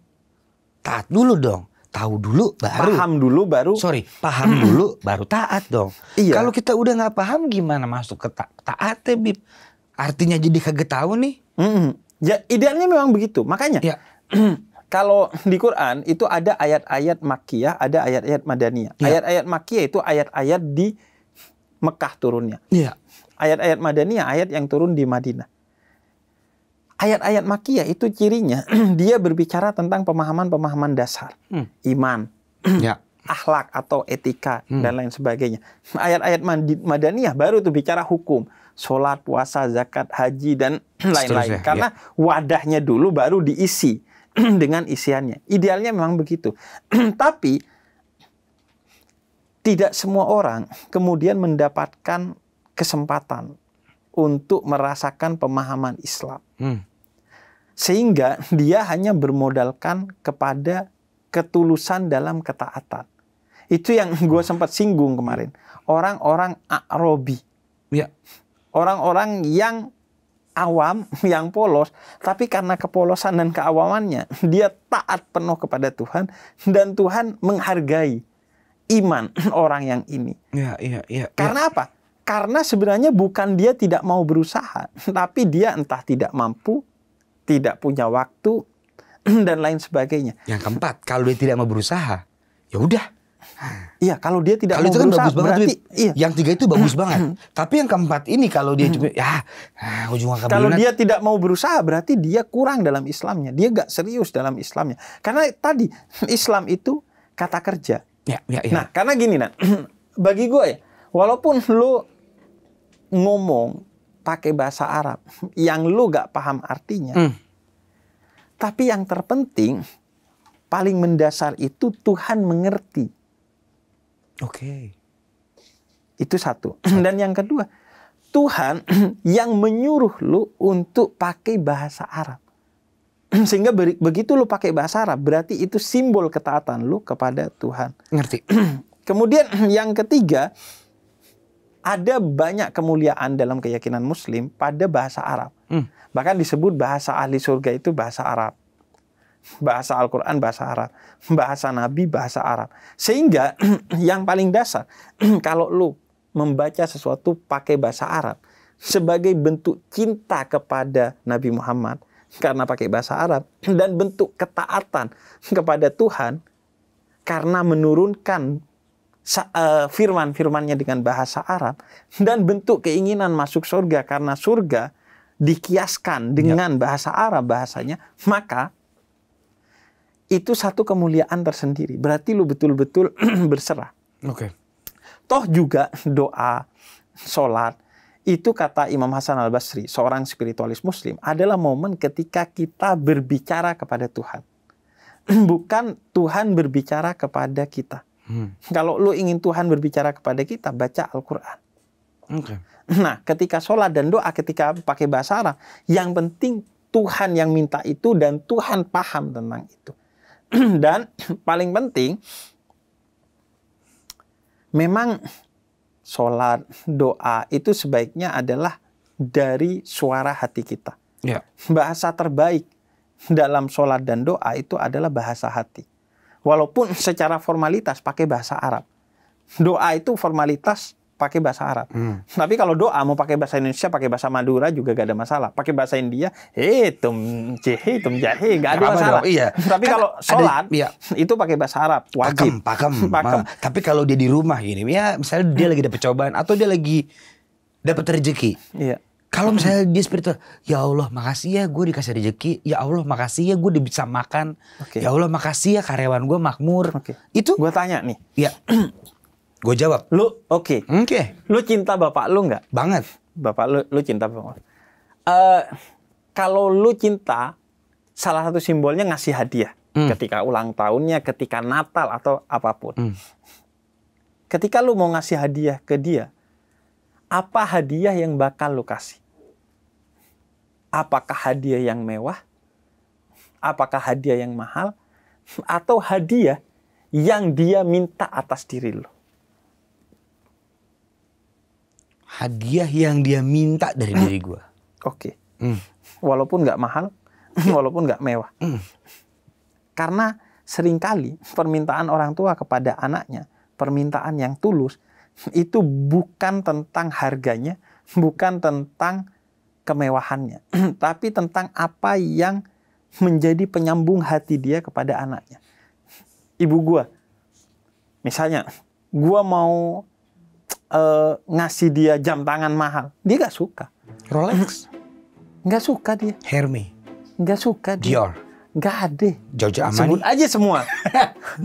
Taat dulu dong. Tahu dulu baru. Paham dulu baru. Sorry, paham hmm. dulu baru taat dong. Iya. Kalau kita udah nggak paham gimana masuk ke ta taat taatnya Bib? Artinya jadi kaget tahu nih. Mm -hmm. Ya idealnya memang begitu. Makanya ya. kalau di Quran itu ada ayat-ayat makiyah, ada ayat-ayat Madaniyah. Ya. Ayat-ayat makiyah itu ayat-ayat di Mekah turunnya. Iya. Ayat-ayat Madaniyah ayat yang turun di Madinah. Ayat-ayat makiyah itu cirinya dia berbicara tentang pemahaman-pemahaman dasar. Hmm. Iman. ya. Akhlak atau etika hmm. dan lain sebagainya. Ayat-ayat Madaniyah baru itu bicara hukum sholat, puasa, zakat, haji, dan lain-lain. Karena ya. wadahnya dulu baru diisi. dengan isiannya. Idealnya memang begitu. Tapi tidak semua orang kemudian mendapatkan kesempatan untuk merasakan pemahaman Islam. Hmm. Sehingga dia hanya bermodalkan kepada ketulusan dalam ketaatan. Itu yang gue sempat singgung kemarin. Orang-orang Arabi. Ya. Orang-orang yang awam yang polos, tapi karena kepolosan dan keawamannya, dia taat penuh kepada Tuhan dan Tuhan menghargai iman orang yang ini. Iya, iya, iya. Karena ya. apa? Karena sebenarnya bukan dia tidak mau berusaha, tapi dia entah tidak mampu, tidak punya waktu dan lain sebagainya. Yang keempat, kalau dia tidak mau berusaha, ya udah Iya, kalau dia tidak kalau mau itu kan berusaha, bagus banget. Berarti, iya. Yang tiga itu bagus hmm, banget. Hmm. Tapi yang keempat ini kalau dia hmm. juga ya ah, ujung Kalau dia tidak mau berusaha berarti dia kurang dalam Islamnya. Dia gak serius dalam Islamnya. Karena tadi Islam itu kata kerja. Ya, ya, ya. Nah, karena gini nah, bagi gue ya, walaupun lu ngomong pakai bahasa Arab yang lu gak paham artinya, hmm. tapi yang terpenting paling mendasar itu Tuhan mengerti Oke. Okay. Itu satu. Dan yang kedua, Tuhan yang menyuruh lu untuk pakai bahasa Arab. Sehingga beri, begitu lu pakai bahasa Arab, berarti itu simbol ketaatan lu kepada Tuhan. Ngerti. Kemudian yang ketiga, ada banyak kemuliaan dalam keyakinan Muslim pada bahasa Arab. Hmm. Bahkan disebut bahasa ahli surga itu bahasa Arab bahasa Al-Quran, bahasa Arab, bahasa Nabi, bahasa Arab. Sehingga yang paling dasar, kalau lu membaca sesuatu pakai bahasa Arab sebagai bentuk cinta kepada Nabi Muhammad karena pakai bahasa Arab dan bentuk ketaatan kepada Tuhan karena menurunkan eh, firman-firmannya dengan bahasa Arab dan bentuk keinginan masuk surga karena surga dikiaskan iya. dengan bahasa Arab bahasanya maka itu satu kemuliaan tersendiri. Berarti lu betul-betul berserah. Oke. Okay. Toh juga doa, sholat, itu kata Imam Hasan Al Basri, seorang spiritualis Muslim, adalah momen ketika kita berbicara kepada Tuhan, bukan Tuhan berbicara kepada kita. Hmm. Kalau lu ingin Tuhan berbicara kepada kita, baca Al-Quran. Okay. Nah, ketika sholat dan doa, ketika pakai bahasa Arab, yang penting Tuhan yang minta itu dan Tuhan paham tentang itu. Dan paling penting, memang sholat, doa itu sebaiknya adalah dari suara hati kita. ya. Bahasa terbaik dalam sholat dan doa itu adalah bahasa hati. Walaupun secara formalitas pakai bahasa Arab. Doa itu formalitas pakai bahasa Arab. Hmm. Tapi kalau doa mau pakai bahasa Indonesia, pakai bahasa Madura juga gak ada masalah. Pakai bahasa India, hitum eh, cehi, hitum jahe, gak ada masalah. Dong, iya. Tapi kan kalau sholat, ada, iya. itu pakai bahasa Arab, wajib. Pakem, pakem. pakem. Tapi kalau dia di rumah gini, ya misalnya dia lagi dapet cobaan, atau dia lagi dapet rezeki. Iya. Kalau misalnya dia spiritual, ya Allah makasih ya gue dikasih rezeki, ya Allah makasih ya gue bisa makan, okay. ya Allah makasih ya karyawan gue makmur. Okay. Itu gue tanya nih, ya Gue jawab. Lu oke. Okay. Oke. Okay. Lu cinta bapak lu nggak? Banget. Bapak lu lu cinta bapak. Lu. Uh, kalau lu cinta, salah satu simbolnya ngasih hadiah. mm. Ketika ulang tahunnya, ketika Natal atau apapun. Mm. Ketika lu mau ngasih hadiah ke dia, apa hadiah yang bakal lu kasih? Apakah hadiah yang mewah? Apakah hadiah yang mahal? Atau hadiah yang dia minta atas diri lu? hadiah yang dia minta dari diri gue. Oke. Okay. Mm. Walaupun nggak mahal, hmm. walaupun nggak mewah. Mm. Karena seringkali permintaan orang tua kepada anaknya, permintaan yang tulus, itu bukan tentang harganya, bukan tentang kemewahannya, tapi tentang apa yang menjadi penyambung hati dia kepada anaknya. Ibu gue, misalnya, gue mau uh, ngasih dia jam tangan mahal, dia gak suka. Rolex? Gak suka dia. Hermes? Gak suka dia. Dior? Gak ada. Jojo Amani? Sebut aja semua.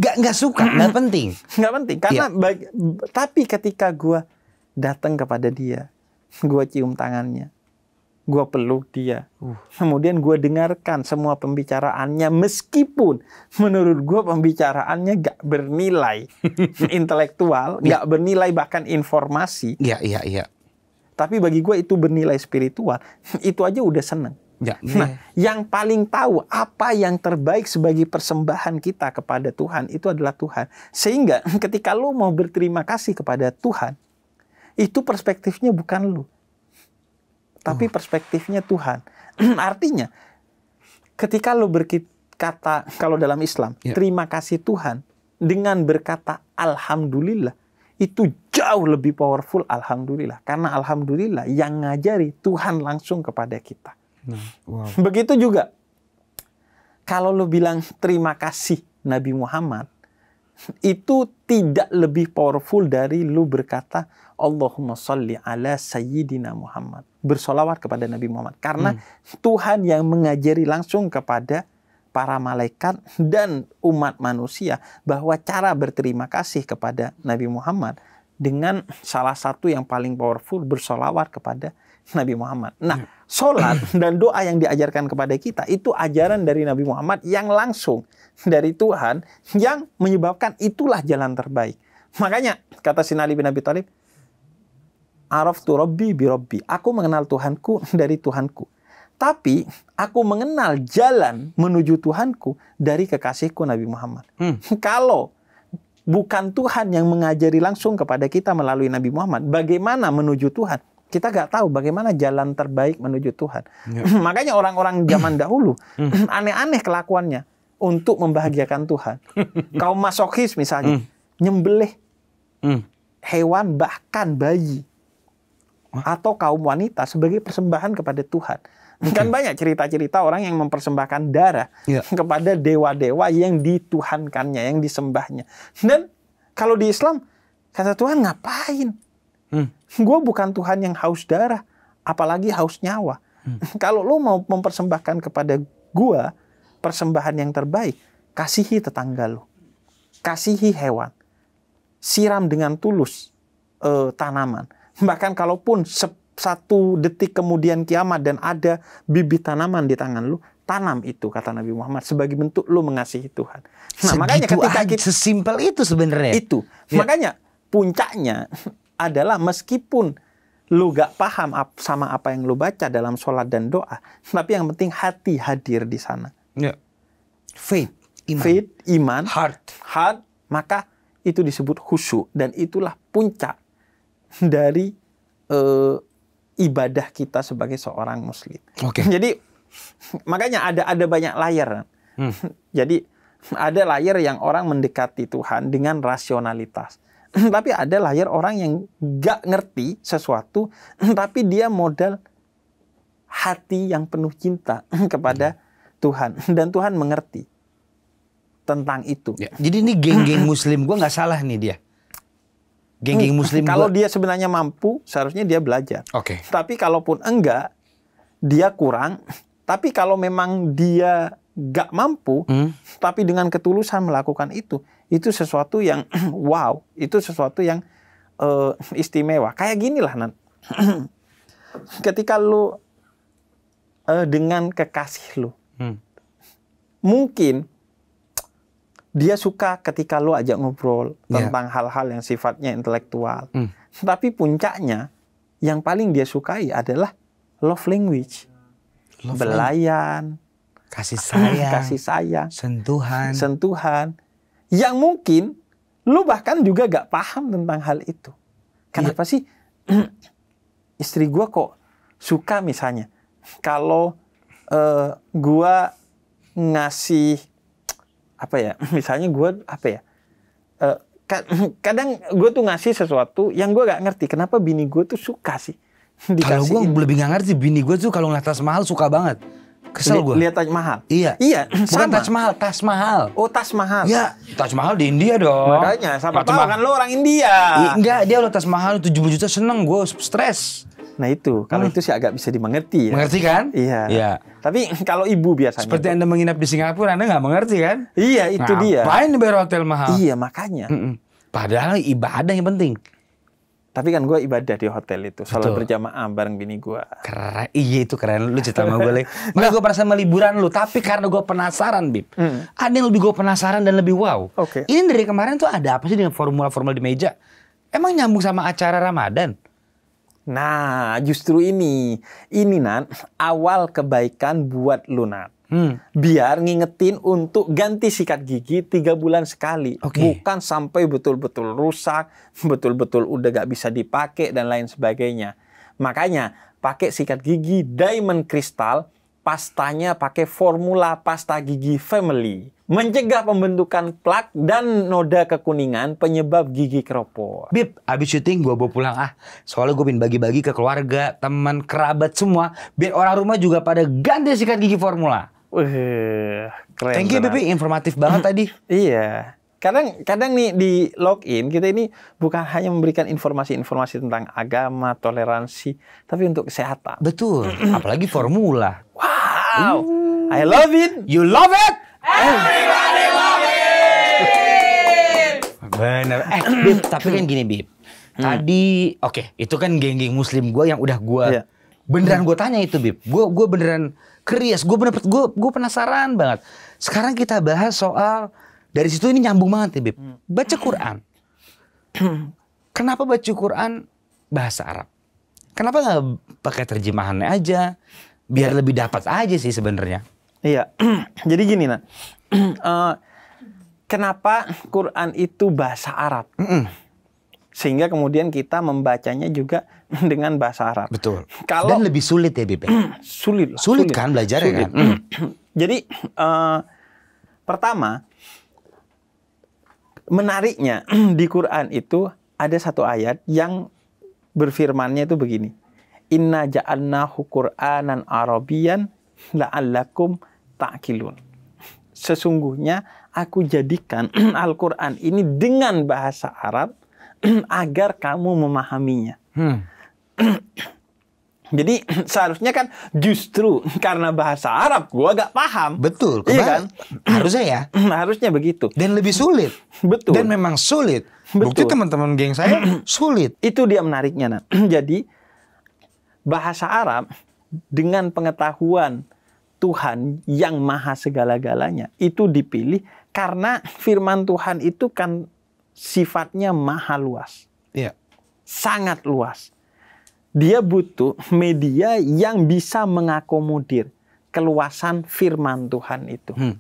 gak, nggak suka, gak penting. Gak penting, karena yeah. baik, tapi ketika gue datang kepada dia, gue cium tangannya, gue peluk dia. Uh. Kemudian gue dengarkan semua pembicaraannya meskipun menurut gue pembicaraannya gak bernilai intelektual, yeah. gak bernilai bahkan informasi. Iya, yeah, iya, yeah, iya. Tapi bagi gue itu bernilai spiritual, itu aja udah seneng. Ya. Iya. Nah, yang paling tahu apa yang terbaik sebagai persembahan kita kepada Tuhan itu adalah Tuhan. Sehingga ketika lu mau berterima kasih kepada Tuhan, itu perspektifnya bukan lo, tapi perspektifnya Tuhan. Artinya, ketika lo berkata kalau dalam Islam, yeah. terima kasih Tuhan dengan berkata alhamdulillah, itu jauh lebih powerful alhamdulillah karena alhamdulillah yang ngajari Tuhan langsung kepada kita. Nah, wow. Begitu juga kalau lo bilang terima kasih Nabi Muhammad itu tidak lebih powerful dari lu berkata Allahumma salli ala sayyidina Muhammad. Bersolawat kepada Nabi Muhammad. Karena hmm. Tuhan yang mengajari langsung kepada para malaikat dan umat manusia bahwa cara berterima kasih kepada Nabi Muhammad dengan salah satu yang paling powerful bersolawat kepada Nabi Muhammad. Nah, ya. sholat dan doa yang diajarkan kepada kita itu ajaran dari Nabi Muhammad yang langsung dari Tuhan yang menyebabkan itulah jalan terbaik. Makanya kata Sinali bin Abi Thalib, Araf tu Robbi bi Robbi. Aku mengenal Tuhanku dari Tuhanku. Tapi aku mengenal jalan menuju Tuhanku dari kekasihku Nabi Muhammad. Hmm. Kalau bukan Tuhan yang mengajari langsung kepada kita melalui Nabi Muhammad, bagaimana menuju Tuhan? kita nggak tahu bagaimana jalan terbaik menuju Tuhan. Ya. Makanya orang-orang zaman dahulu hmm. aneh-aneh kelakuannya untuk membahagiakan Tuhan. Kaum masokis misalnya hmm. nyembelih hmm. hewan bahkan bayi atau kaum wanita sebagai persembahan kepada Tuhan. Kan banyak cerita-cerita orang yang mempersembahkan darah ya. kepada dewa-dewa yang dituhankannya, yang disembahnya. Dan kalau di Islam kata Tuhan ngapain? Hmm. Gue bukan Tuhan yang haus darah, apalagi haus nyawa. Hmm. Kalau lo mau mempersembahkan kepada gue persembahan yang terbaik, kasihi tetangga lo, kasihi hewan, siram dengan tulus uh, tanaman. Bahkan kalaupun satu detik kemudian kiamat dan ada bibit tanaman di tangan lo, tanam itu kata Nabi Muhammad sebagai bentuk lo mengasihi Tuhan. Nah, makanya ketika aja, kita sesimpel itu sebenarnya. Itu. Ya. Makanya puncaknya adalah meskipun lu gak paham sama apa yang lu baca dalam sholat dan doa, tapi yang penting hati hadir di sana. Ya. Faith, iman. Faith, iman. Heart. Heart, maka itu disebut khusyuk dan itulah puncak dari uh, ibadah kita sebagai seorang muslim. Oke. Okay. Jadi makanya ada ada banyak layar. Hmm. Jadi ada layar yang orang mendekati Tuhan dengan rasionalitas. tapi ada lahir orang yang gak ngerti sesuatu, tapi dia modal hati yang penuh cinta kepada Tuhan. Dan Tuhan mengerti tentang itu. Ya, jadi ini geng-geng muslim gue nggak salah nih dia. Geng-geng hmm, muslim Kalau dia sebenarnya mampu, seharusnya dia belajar. Oke. Okay. Tapi kalaupun enggak, dia kurang. Tapi kalau memang dia gak mampu, hmm. tapi dengan ketulusan melakukan itu, itu sesuatu yang wow, itu sesuatu yang uh, istimewa. Kayak gini lah Nan. Ketika lu uh, dengan kekasih lu, hmm. mungkin dia suka ketika lu ajak ngobrol iya. tentang hal-hal yang sifatnya intelektual. Hmm. Tapi puncaknya yang paling dia sukai adalah love language. Love Belayan, kasih sayang, kasih sayang, sentuhan, sentuhan yang mungkin lu bahkan juga gak paham tentang hal itu. Kenapa iya. sih istri gue kok suka misalnya kalau uh, eh, gue ngasih apa ya misalnya gue apa ya uh, kadang gue tuh ngasih sesuatu yang gue gak ngerti kenapa bini gue tuh suka sih kalau gue lebih gak ngerti bini gue tuh kalau ngeliat tas mahal suka banget Kesel gue. Lihat Taj Mahal. Iya. Iya. Bukan Taj Mahal, Tas Mahal. Oh Tas Mahal. Iya. Tas Mahal di India dong. Makanya sama tuh kan lo orang India. Iya, enggak, dia udah Tas Mahal 70 juta seneng gue stres. Nah itu, kalau hmm. itu sih agak bisa dimengerti ya. Mengerti kan? Iya. Iya. Tapi kalau ibu biasanya. Seperti Anda menginap di Singapura, Anda nggak mengerti kan? Iya, itu Ngapain dia. Ngapain bayar hotel mahal? Iya, makanya. Mm -mm. Padahal ibadah yang penting. Tapi kan gue ibadah di hotel itu, sholat berjamaah bareng bini gue. Keren, iya itu keren lu cerita sama gue. Makanya nah. gue perasaan meliburan lu, tapi karena gue penasaran Bib. Hmm. Ada yang lebih gue penasaran dan lebih wow. Okay. Ini dari kemarin tuh ada apa sih dengan formula-formula di meja? Emang nyambung sama acara Ramadan? Nah, justru ini. Ini Nan, awal kebaikan buat lu Nan. Hmm. Biar ngingetin untuk ganti sikat gigi tiga bulan sekali, okay. bukan sampai betul-betul rusak, betul-betul udah gak bisa dipakai dan lain sebagainya. Makanya pakai sikat gigi Diamond Crystal, pastanya pakai formula pasta gigi Family, mencegah pembentukan plak dan noda kekuningan penyebab gigi keropos. Bib, abis syuting gue bawa pulang ah, soalnya gue pin bagi-bagi ke keluarga, teman, kerabat semua, biar orang rumah juga pada ganti sikat gigi formula keren. Thank you Bibi, informatif banget tadi. Iya. Kadang kadang nih di login kita ini bukan hanya memberikan informasi-informasi tentang agama, toleransi, tapi untuk kesehatan. Betul, apalagi formula. Wow. Ooh. Uh. I love it. You love it. Everybody love it. Bener. Eh, Bib, tapi kan gini Bib. Hmm. Tadi, oke, okay, itu kan geng-geng muslim gue yang udah gue... Yeah. Beneran gue tanya itu Bib. Gue beneran Keries. Gue bener gue gue penasaran banget. Sekarang kita bahas soal dari situ ini nyambung banget nih, Bib. Hmm. Baca Quran. Kenapa baca Quran bahasa Arab? Kenapa nggak pakai terjemahannya aja? Biar lebih dapat aja sih sebenarnya. Iya. Jadi gini nah. uh, kenapa Quran itu bahasa Arab? Mm -mm sehingga kemudian kita membacanya juga dengan bahasa Arab. Betul. Kalau dan lebih sulit ya Bibi. Ya? sulit, sulit. kan belajarnya sulit. kan. Hmm. Jadi uh, pertama menariknya di Quran itu ada satu ayat yang berfirmannya itu begini. Inna ja'alna Qur'anan Arabian la'allakum ta'kilun. Sesungguhnya aku jadikan Al-Quran ini dengan bahasa Arab agar kamu memahaminya. Hmm. Jadi seharusnya kan justru karena bahasa Arab gua gak paham. Betul, iya kan? Harusnya ya. harusnya begitu. Dan lebih sulit. Betul. Dan memang sulit. Betul. Bukti teman-teman geng saya sulit. Itu dia menariknya, nah. Jadi bahasa Arab dengan pengetahuan Tuhan yang maha segala-galanya itu dipilih karena firman Tuhan itu kan sifatnya maha luas. Iya. Sangat luas. Dia butuh media yang bisa mengakomodir keluasan firman Tuhan itu. Hmm.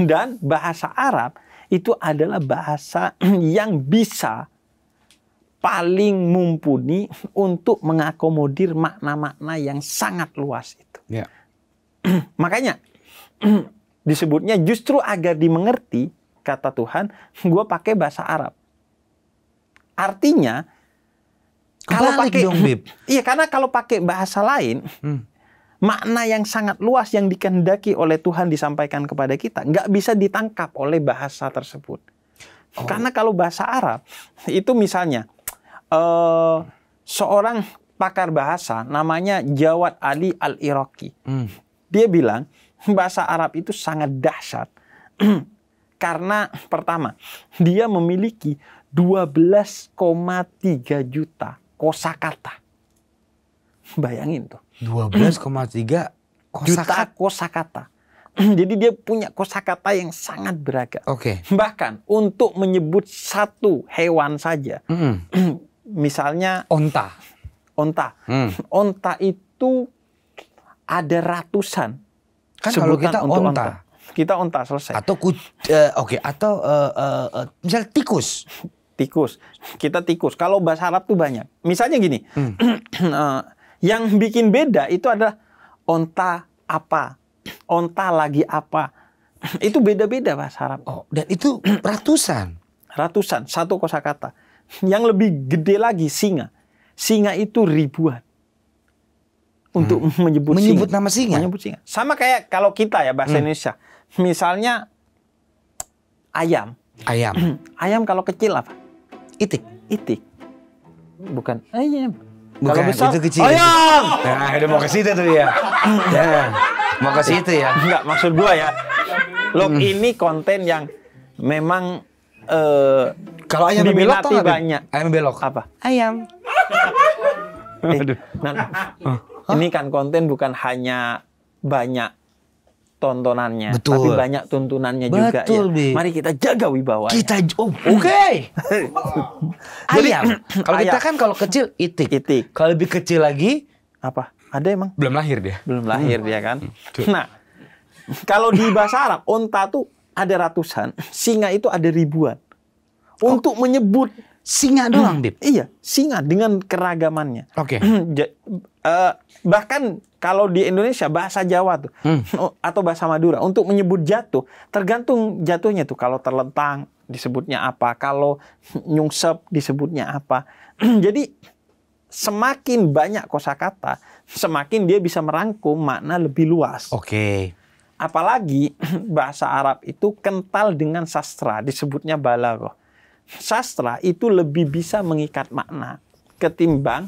Dan bahasa Arab itu adalah bahasa yang bisa paling mumpuni untuk mengakomodir makna-makna yang sangat luas itu. Yeah. Iya. Makanya disebutnya justru agar dimengerti kata Tuhan, gue pakai bahasa Arab. Artinya, kalau pakai dong, Iya, karena kalau pakai bahasa lain, hmm. makna yang sangat luas yang dikehendaki oleh Tuhan disampaikan kepada kita nggak bisa ditangkap oleh bahasa tersebut. Oh. Karena kalau bahasa Arab itu misalnya uh, seorang pakar bahasa namanya Jawad Ali Al Iraki. Hmm. Dia bilang bahasa Arab itu sangat dahsyat Karena pertama, dia memiliki 12,3 juta kosakata. Bayangin tuh. 12,3 kosa juta kosakata. Jadi dia punya kosakata yang sangat beragam. Oke. Okay. Bahkan untuk menyebut satu hewan saja, mm. misalnya onta, onta, mm. onta itu ada ratusan. Kan kalau kita onta, onta, kita unta selesai. Atau uh, oke okay. atau uh, uh, misal tikus. Tikus. Kita tikus. Kalau bahasa Arab tuh banyak. Misalnya gini. Hmm. uh, yang bikin beda itu adalah onta apa? Onta lagi apa? itu beda-beda bahasa Arab. Oh, dan itu ratusan. Ratusan, satu kosakata. Yang lebih gede lagi singa. Singa itu ribuan untuk hmm. menyebut menyebut singa. nama singa. Menyebut singa. Sama kayak kalau kita ya bahasa hmm. Indonesia. Misalnya ayam. Ayam. ayam kalau kecil apa? Itik. Itik. Bukan ayam. Bukan, kalau besar, itu kecil. Ayam. Nah, udah mau ke situ tuh ya. ya. Mau ke situ ya. Enggak, maksud gua ya. lo hmm. ini konten yang memang eh kalau ayam belok tuh banyak. Ayam belok. Apa? Ayam. eh, nah, ini kan konten bukan hanya banyak tontonannya, Betul. tapi banyak tuntunannya Betul, juga ya. Mari kita jaga wibawa. Kita oh, oke. Okay. Hmm. ayam. Kalau kita kan kalau kecil itik. Itik. Kalau lebih kecil lagi apa? Ada emang? Belum lahir dia. Belum lahir hmm. dia kan. Hmm. Nah, kalau di bahasa Arab unta tuh ada ratusan, singa itu ada ribuan. Untuk oh. menyebut singa hmm, doang, dip. Iya, singa dengan keragamannya. Oke. Okay. Hmm, uh, eh, bahkan kalau di Indonesia bahasa Jawa tuh hmm. Oh, atau bahasa Madura untuk menyebut jatuh tergantung jatuhnya tuh kalau terlentang disebutnya apa, kalau nyungsep disebutnya apa. Hmm, jadi semakin banyak kosakata, semakin dia bisa merangkum makna lebih luas. Oke. Okay. Apalagi bahasa Arab itu kental dengan sastra, disebutnya balaghah sastra itu lebih bisa mengikat makna ketimbang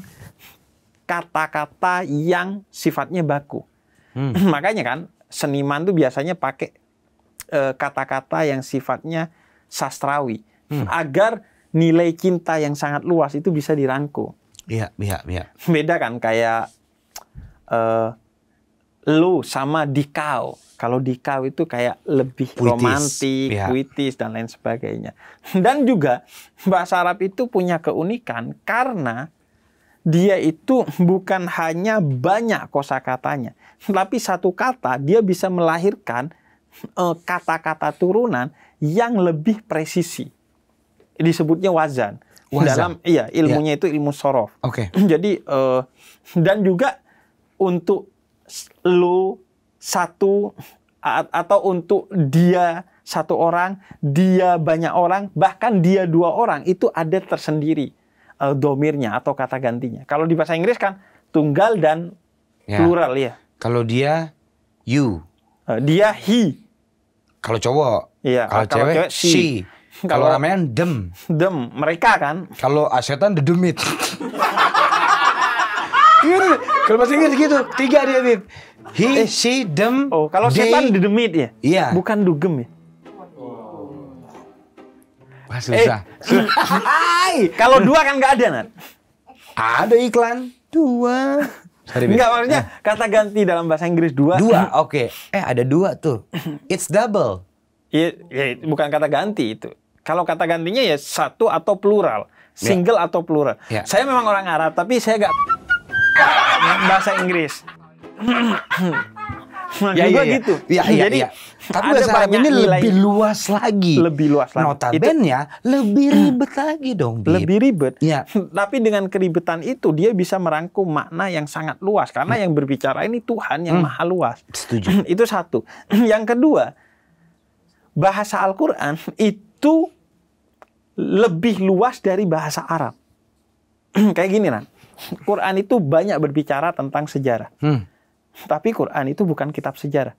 kata-kata yang sifatnya baku. Hmm. Makanya kan seniman tuh biasanya pakai eh, kata-kata e, yang sifatnya sastrawi hmm. agar nilai cinta yang sangat luas itu bisa dirangkum. Iya, iya, iya. Beda kan kayak eh, lu sama dikau. Kalau dikau itu kayak lebih puitis, romantik, ya. puitis dan lain sebagainya. Dan juga bahasa Arab itu punya keunikan karena dia itu bukan hanya banyak kosakatanya, tapi satu kata dia bisa melahirkan eh, kata-kata turunan yang lebih presisi. Disebutnya wazan. wazan. Dalam iya ilmunya ya. itu ilmu sorof. Oke. Okay. Jadi uh, dan juga untuk lu satu atau untuk dia satu orang, dia banyak orang, bahkan dia dua orang itu ada tersendiri uh, domirnya atau kata gantinya. Kalau di bahasa Inggris kan tunggal dan ya. plural ya. Kalau dia you, uh, dia he. Kalau cowok, iya. Kalau, kalau cewek, cewek she. she. Kalau ramen dem. Dem, mereka kan. Kalau asetan the demit. Iya, iya. Kalau bahasa Inggris gitu, tiga dia bib, He, eh. she, them, Oh, kalau they, setan demit ya? Iya. Bukan dugem ya? Wah, eh, susah. Eh, kalau dua kan nggak ada, Nat. Ada iklan. Dua. Sorry, Enggak maksudnya eh. kata ganti dalam bahasa Inggris dua. Dua, oke. Okay. Eh ada dua tuh. It's double. Iya, ya, bukan kata ganti itu. Kalau kata gantinya ya satu atau plural, ya. single yeah. atau plural. Yeah. Saya memang orang Arab tapi saya nggak bahasa Inggris. Ya, ya, ya, gitu. Ya, ya, Jadi ya. tapi bahasa Arab ini nilai, lebih luas lagi. Lebih luas lagi. Notabene ya, lebih ribet lagi dong. Bib. Lebih ribet. Ya. tapi dengan keribetan itu dia bisa merangkum makna yang sangat luas karena hmm. yang berbicara ini Tuhan yang hmm. maha luas. Setuju. itu satu. yang kedua, bahasa Al-Qur'an itu lebih luas dari bahasa Arab. Kayak gini, Nan. Quran itu banyak berbicara tentang sejarah. Hmm. Tapi Quran itu bukan kitab sejarah.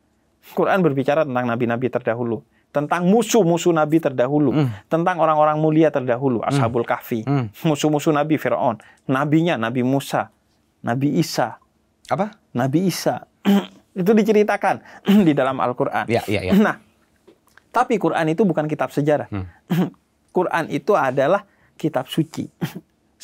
Quran berbicara tentang nabi-nabi terdahulu, tentang musuh-musuh nabi terdahulu, Hmm. tentang orang-orang mulia terdahulu, hmm. Ashabul Kahfi, musuh hmm. musuh-musuh nabi Firaun, nabinya Nabi Musa, Nabi Isa. Apa? Nabi Isa. itu diceritakan di dalam Al-Qur'an. Ya, ya, ya. Nah, tapi Quran itu bukan kitab sejarah. Hmm. Quran itu adalah kitab suci.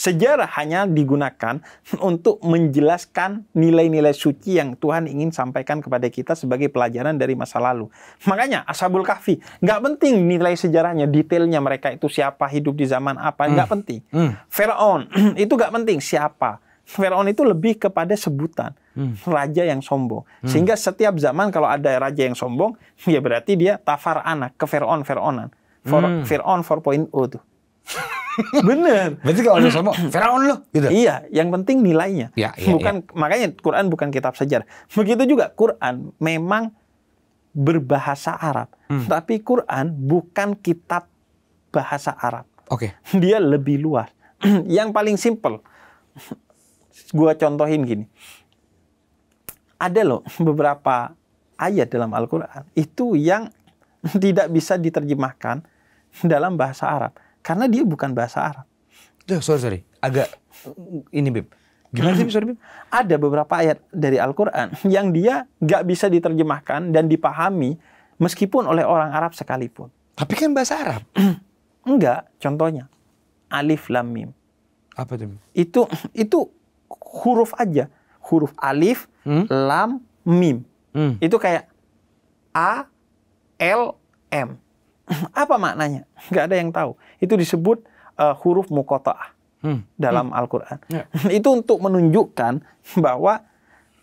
Sejarah hanya digunakan untuk menjelaskan nilai-nilai suci yang Tuhan ingin sampaikan kepada kita sebagai pelajaran dari masa lalu. Makanya Ashabul Kahfi, nggak penting nilai sejarahnya, detailnya mereka itu siapa, hidup di zaman apa, nggak hmm. penting. Hmm. Firaun, itu nggak penting siapa. Firaun itu lebih kepada sebutan hmm. raja yang sombong. Hmm. Sehingga setiap zaman kalau ada raja yang sombong, ya berarti dia tafar anak ke Firaun, Firaunan. For, hmm. Firaun 4.0 tuh. Bener. Berarti kalau ada sombong, Firaun lu gitu. Iya, yang penting nilainya. Ya, iya, bukan iya. makanya Quran bukan kitab sejarah. Begitu juga Quran memang berbahasa Arab, hmm. tapi Quran bukan kitab bahasa Arab. Oke. Okay. Dia lebih luas. yang paling simple gua contohin gini. Ada loh beberapa ayat dalam Al-Qur'an itu yang tidak bisa diterjemahkan dalam bahasa Arab karena dia bukan bahasa Arab. Duh, sorry, sorry. Agak ini, Bib. Gimana sih, sorry, Bib? Ada beberapa ayat dari Al-Quran yang dia nggak bisa diterjemahkan dan dipahami meskipun oleh orang Arab sekalipun. Tapi kan bahasa Arab. Enggak, contohnya. Alif, Lam, Mim. Apa itu? Itu, itu huruf aja. Huruf alif, hmm? lam, mim. Hmm. Itu kayak A, L, M. Apa maknanya? Gak ada yang tahu. Itu disebut uh, huruf Mukotaah hmm. dalam hmm. Al-Quran. Ya. Itu untuk menunjukkan bahwa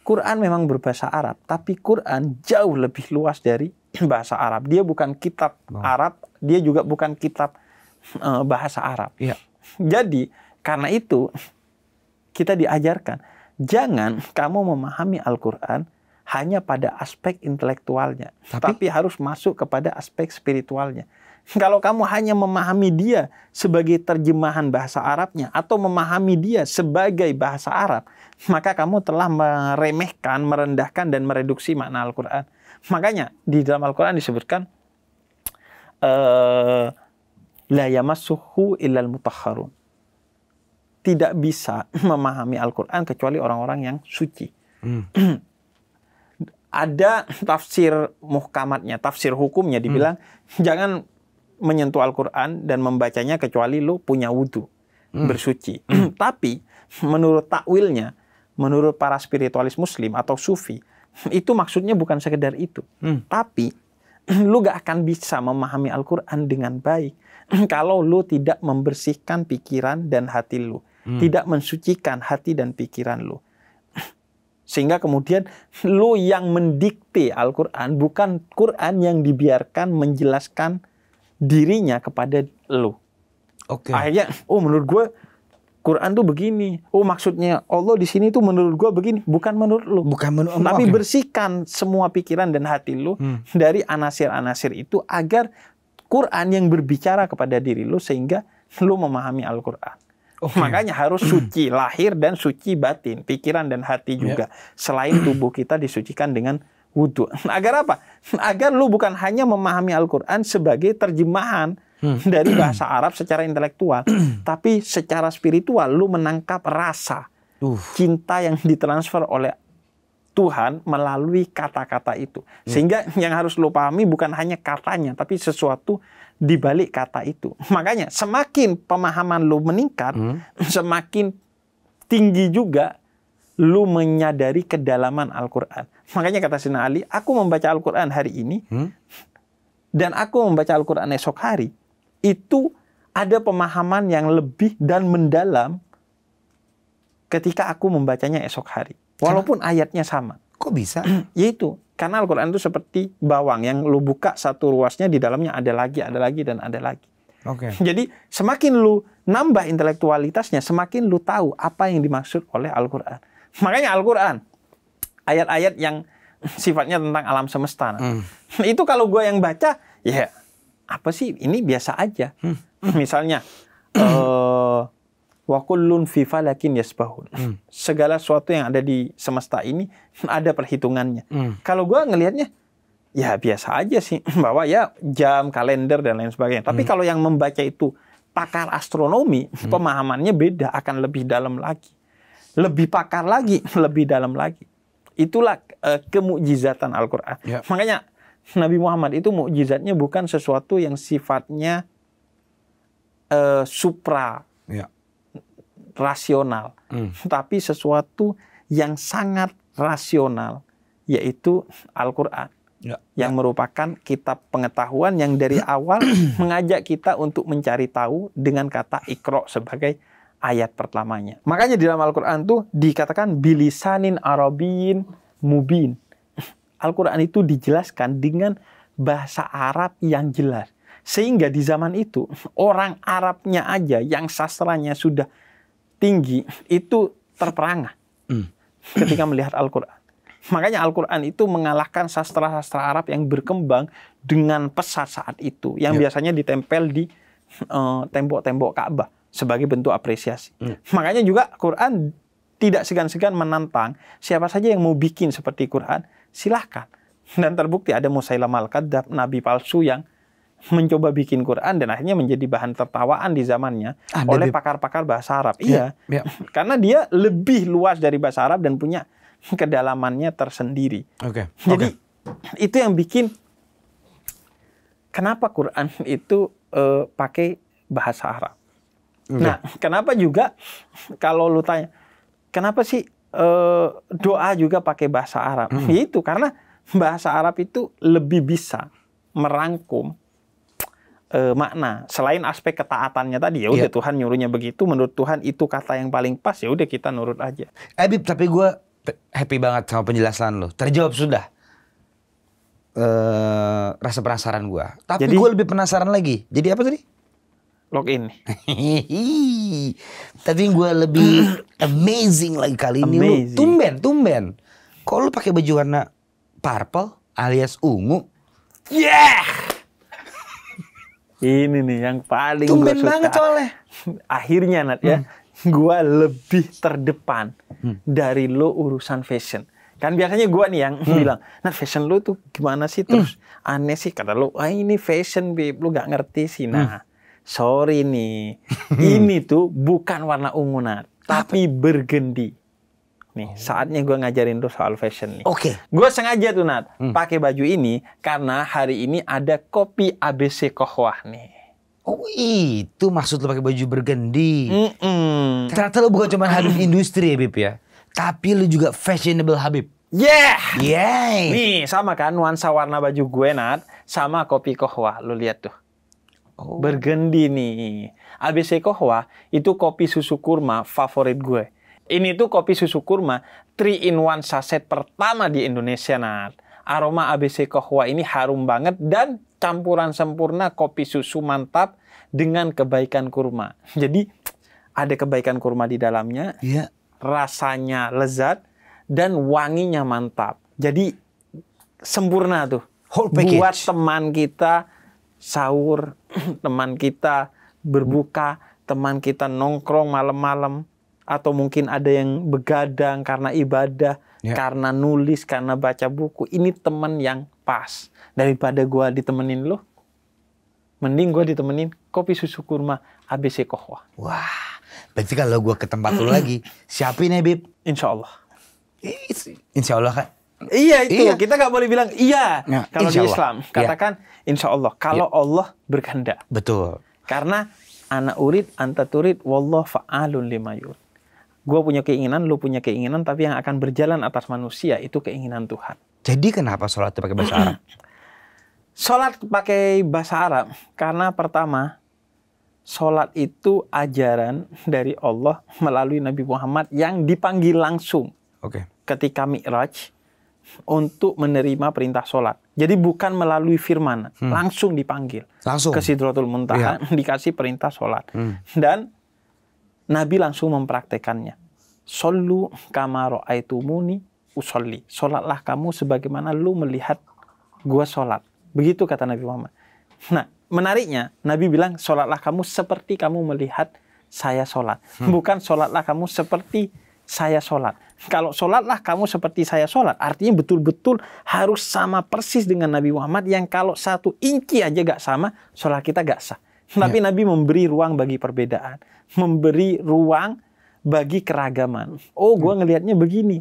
Quran memang berbahasa Arab, tapi Quran jauh lebih luas dari bahasa Arab. Dia bukan kitab oh. Arab, dia juga bukan kitab uh, bahasa Arab. Ya. Jadi karena itu kita diajarkan jangan kamu memahami Al-Quran hanya pada aspek intelektualnya, tapi, tapi harus masuk kepada aspek spiritualnya. Kalau kamu hanya memahami dia sebagai terjemahan bahasa Arabnya atau memahami dia sebagai bahasa Arab, maka kamu telah meremehkan, merendahkan dan mereduksi makna Al-Qur'an. Makanya di dalam Al-Qur'an disebutkan eh, la yamassuhu illal mutahharun. Tidak bisa memahami Al-Qur'an kecuali orang-orang yang suci. Hmm. ada tafsir muhkamatnya, tafsir hukumnya dibilang hmm. jangan menyentuh Al-Qur'an dan membacanya kecuali lu punya wudhu, hmm. bersuci. Hmm. Tapi menurut takwilnya, menurut para spiritualis muslim atau sufi, itu maksudnya bukan sekedar itu. Hmm. Tapi lu gak akan bisa memahami Al-Qur'an dengan baik kalau lu tidak membersihkan pikiran dan hati lu, hmm. tidak mensucikan hati dan pikiran lu. Sehingga kemudian lu yang mendikte Al-Quran, bukan Quran yang dibiarkan menjelaskan dirinya kepada lu. Oke. Okay. Akhirnya, oh menurut gue Quran tuh begini. Oh maksudnya Allah di sini tuh menurut gue begini, bukan menurut lu. Bukan menurut Tapi okay. bersihkan semua pikiran dan hati lu hmm. dari anasir-anasir itu agar Quran yang berbicara kepada diri lu sehingga lu memahami Al-Quran. Oh, makanya harus hmm. suci lahir dan suci batin, pikiran dan hati ya. juga. Selain tubuh kita disucikan dengan wudhu. Nah, agar apa? Nah, agar lu bukan hanya memahami Al-Qur'an sebagai terjemahan hmm. dari bahasa Arab secara intelektual, tapi secara spiritual lu menangkap rasa Uf. cinta yang ditransfer oleh Tuhan melalui kata-kata itu. Ya. Sehingga yang harus lu pahami bukan hanya katanya, tapi sesuatu di balik kata itu. Makanya semakin pemahaman lu meningkat, hmm. semakin tinggi juga lu menyadari kedalaman Al-Qur'an. Makanya kata Sina Ali, aku membaca Al-Qur'an hari ini hmm? dan aku membaca Al-Qur'an esok hari, itu ada pemahaman yang lebih dan mendalam ketika aku membacanya esok hari. Walaupun Kenapa? ayatnya sama. Kok bisa? Yaitu karena Al-Quran itu seperti bawang yang lu buka satu ruasnya di dalamnya ada lagi, ada lagi dan ada lagi. Oke. Okay. Jadi semakin lu nambah intelektualitasnya, semakin lu tahu apa yang dimaksud oleh Al-Quran. Makanya Al-Quran ayat-ayat yang sifatnya tentang alam semesta. Nah. Hmm. Itu kalau gue yang baca, ya apa sih ini biasa aja. Hmm. Misalnya. uh, wa kullun fi falakin yasbahun. Hmm. Segala sesuatu yang ada di semesta ini ada perhitungannya. Hmm. Kalau gua ngelihatnya ya biasa aja sih bahwa ya jam, kalender dan lain sebagainya. Tapi hmm. kalau yang membaca itu pakar astronomi, hmm. pemahamannya beda akan lebih dalam lagi. Lebih pakar lagi, lebih dalam lagi. Itulah uh, kemujizatan Al-Qur'an. Ya. Makanya Nabi Muhammad itu mukjizatnya bukan sesuatu yang sifatnya uh, supra rasional, hmm. tapi sesuatu yang sangat rasional, yaitu Al-Quran. Ya, yang ya. merupakan kitab pengetahuan yang dari awal mengajak kita untuk mencari tahu dengan kata ikro sebagai ayat pertamanya. Makanya di dalam Al-Quran itu dikatakan bilisanin arabin mubin. Al-Quran itu dijelaskan dengan bahasa Arab yang jelas. Sehingga di zaman itu orang Arabnya aja yang sastranya sudah tinggi itu terperangah hmm. ketika melihat Al-Quran. Makanya Al-Quran itu mengalahkan sastra-sastra Arab yang berkembang dengan pesat saat itu, yang yep. Ya. biasanya ditempel di tembok eh, tembok-tembok Ka'bah sebagai bentuk apresiasi. Hmm. Makanya juga Quran tidak segan-segan menantang siapa saja yang mau bikin seperti Quran, silahkan. Dan terbukti ada Musailamah al nabi palsu yang mencoba bikin Quran dan akhirnya menjadi bahan tertawaan di zamannya ah, oleh pakar-pakar bahasa Arab. Ya, iya. Ya. Karena dia lebih luas dari bahasa Arab dan punya kedalamannya tersendiri. Oke. Okay. Jadi okay. itu yang bikin kenapa Quran itu uh, pakai bahasa Arab. Okay. Nah, kenapa juga kalau lu tanya kenapa sih uh, doa juga pakai bahasa Arab? Hmm. Itu karena bahasa Arab itu lebih bisa merangkum e, makna selain aspek ketaatannya tadi ya udah yeah. Tuhan nyuruhnya begitu menurut Tuhan itu kata yang paling pas ya udah kita nurut aja. Abib tapi gue happy banget sama penjelasan lo terjawab sudah e, rasa penasaran gue tapi gue lebih penasaran lagi jadi apa tadi login tapi gue lebih amazing lagi kali ini lo tumben tumben kok lo pakai baju warna purple alias ungu yeah ini nih yang paling gue suka. banget soalnya. Akhirnya Nat ya, hmm. ya, gue lebih terdepan hmm. dari lo urusan fashion. Kan biasanya gue nih yang hmm. bilang, nah fashion lo tuh gimana sih hmm. terus aneh sih kata lo, ah ini fashion babe, lo gak ngerti sih. Hmm. Nah, sorry nih, ini tuh bukan warna ungu Nat, tapi bergendi nih. Oh. Saatnya gue ngajarin lu soal fashion nih. Oke. Okay. Gue sengaja tuh Nat hmm. pakai baju ini karena hari ini ada kopi ABC Kohwah nih. Oh itu maksud lo pakai baju bergendi. Mm -mm. Ternyata lu bukan cuma Habib industri ya Bib ya. Tapi lo juga fashionable Habib. Yeah. Yeah. Nih sama kan nuansa warna baju gue Nat sama kopi kohwa. lo lihat tuh. Oh. Bergendi nih. ABC Kohwa itu kopi susu kurma favorit gue. Ini tuh kopi susu kurma 3 in 1 saset pertama di Indonesia, Nat. Aroma ABC Kohwa ini harum banget dan campuran sempurna kopi susu mantap dengan kebaikan kurma. Jadi ada kebaikan kurma di dalamnya, yeah. rasanya lezat, dan wanginya mantap. Jadi sempurna tuh. Whole package. Buat teman kita sahur, teman kita berbuka, teman kita nongkrong malam-malam atau mungkin ada yang begadang karena ibadah, yeah. karena nulis, karena baca buku. Ini teman yang pas. Daripada gue ditemenin lo, mending gue ditemenin kopi susu kurma ABC Kohwa. Wah, berarti kalau gue ke tempat lo lagi, siapin ya Bib? Insya Allah. Insya Allah kan? Iya itu iya. kita gak boleh bilang iya nah, kalau di Islam ya. katakan yeah. insya Allah kalau yeah. Allah berkehendak betul karena anak urid anta turid wallah fa'alun lima yurid Gue punya keinginan, lu punya keinginan, tapi yang akan berjalan atas manusia itu keinginan Tuhan. Jadi kenapa sholat pakai bahasa Arab? sholat pakai bahasa Arab karena pertama sholat itu ajaran dari Allah melalui Nabi Muhammad yang dipanggil langsung. Okay. Ketika Mi'raj untuk menerima perintah sholat. Jadi bukan melalui firman, hmm. langsung dipanggil. Langsung. Ke Sidratul Muntaha ya. dikasih perintah sholat. Hmm. Dan Nabi langsung mempraktekannya. Solu kamaro aitumuni usolli. Solatlah kamu sebagaimana lu melihat gua solat. Begitu kata Nabi Muhammad. Nah, menariknya Nabi bilang solatlah kamu seperti kamu melihat saya solat. Hmm. Bukan solatlah kamu seperti saya solat. Kalau solatlah kamu seperti saya solat, Artinya betul-betul harus sama persis dengan Nabi Muhammad yang kalau satu inci aja gak sama, solat kita gak sah. Tapi ya. Nabi memberi ruang bagi perbedaan, memberi ruang bagi keragaman. Oh, gue ya. ngelihatnya begini.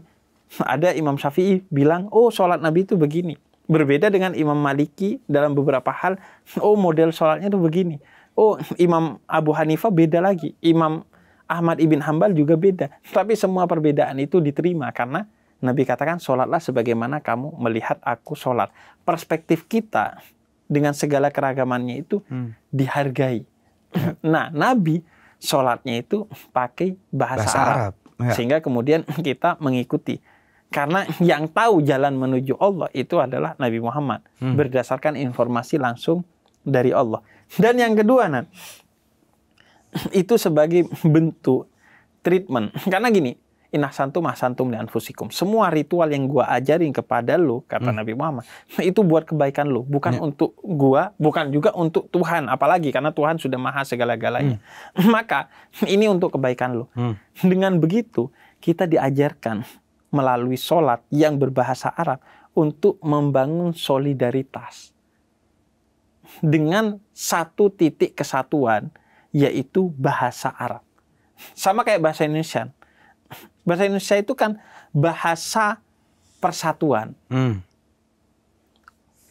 Ada Imam Syafi'i bilang, oh sholat Nabi itu begini. Berbeda dengan Imam Maliki dalam beberapa hal, oh model sholatnya itu begini. Oh, Imam Abu Hanifah beda lagi. Imam Ahmad ibn Hambal juga beda. Tapi semua perbedaan itu diterima karena Nabi katakan sholatlah sebagaimana kamu melihat aku sholat. Perspektif kita dengan segala keragamannya itu hmm. dihargai. Ya. Nah, Nabi sholatnya itu pakai bahasa, bahasa Arab, Arab. Ya. sehingga kemudian kita mengikuti. Karena yang tahu jalan menuju Allah itu adalah Nabi Muhammad hmm. berdasarkan informasi langsung dari Allah. Dan yang kedua, nah, itu sebagai bentuk treatment. Karena gini, Inah santum, mah santum dan fusikum. Semua ritual yang gua ajarin kepada lu kata hmm. Nabi Muhammad itu buat kebaikan lu, bukan ya. untuk gua, bukan juga untuk Tuhan apalagi karena Tuhan sudah maha segala-galanya. Hmm. Maka ini untuk kebaikan lu. Hmm. Dengan begitu kita diajarkan melalui sholat yang berbahasa Arab untuk membangun solidaritas dengan satu titik kesatuan yaitu bahasa Arab. Sama kayak bahasa Indonesia bahasa Indonesia itu kan bahasa persatuan. Hmm.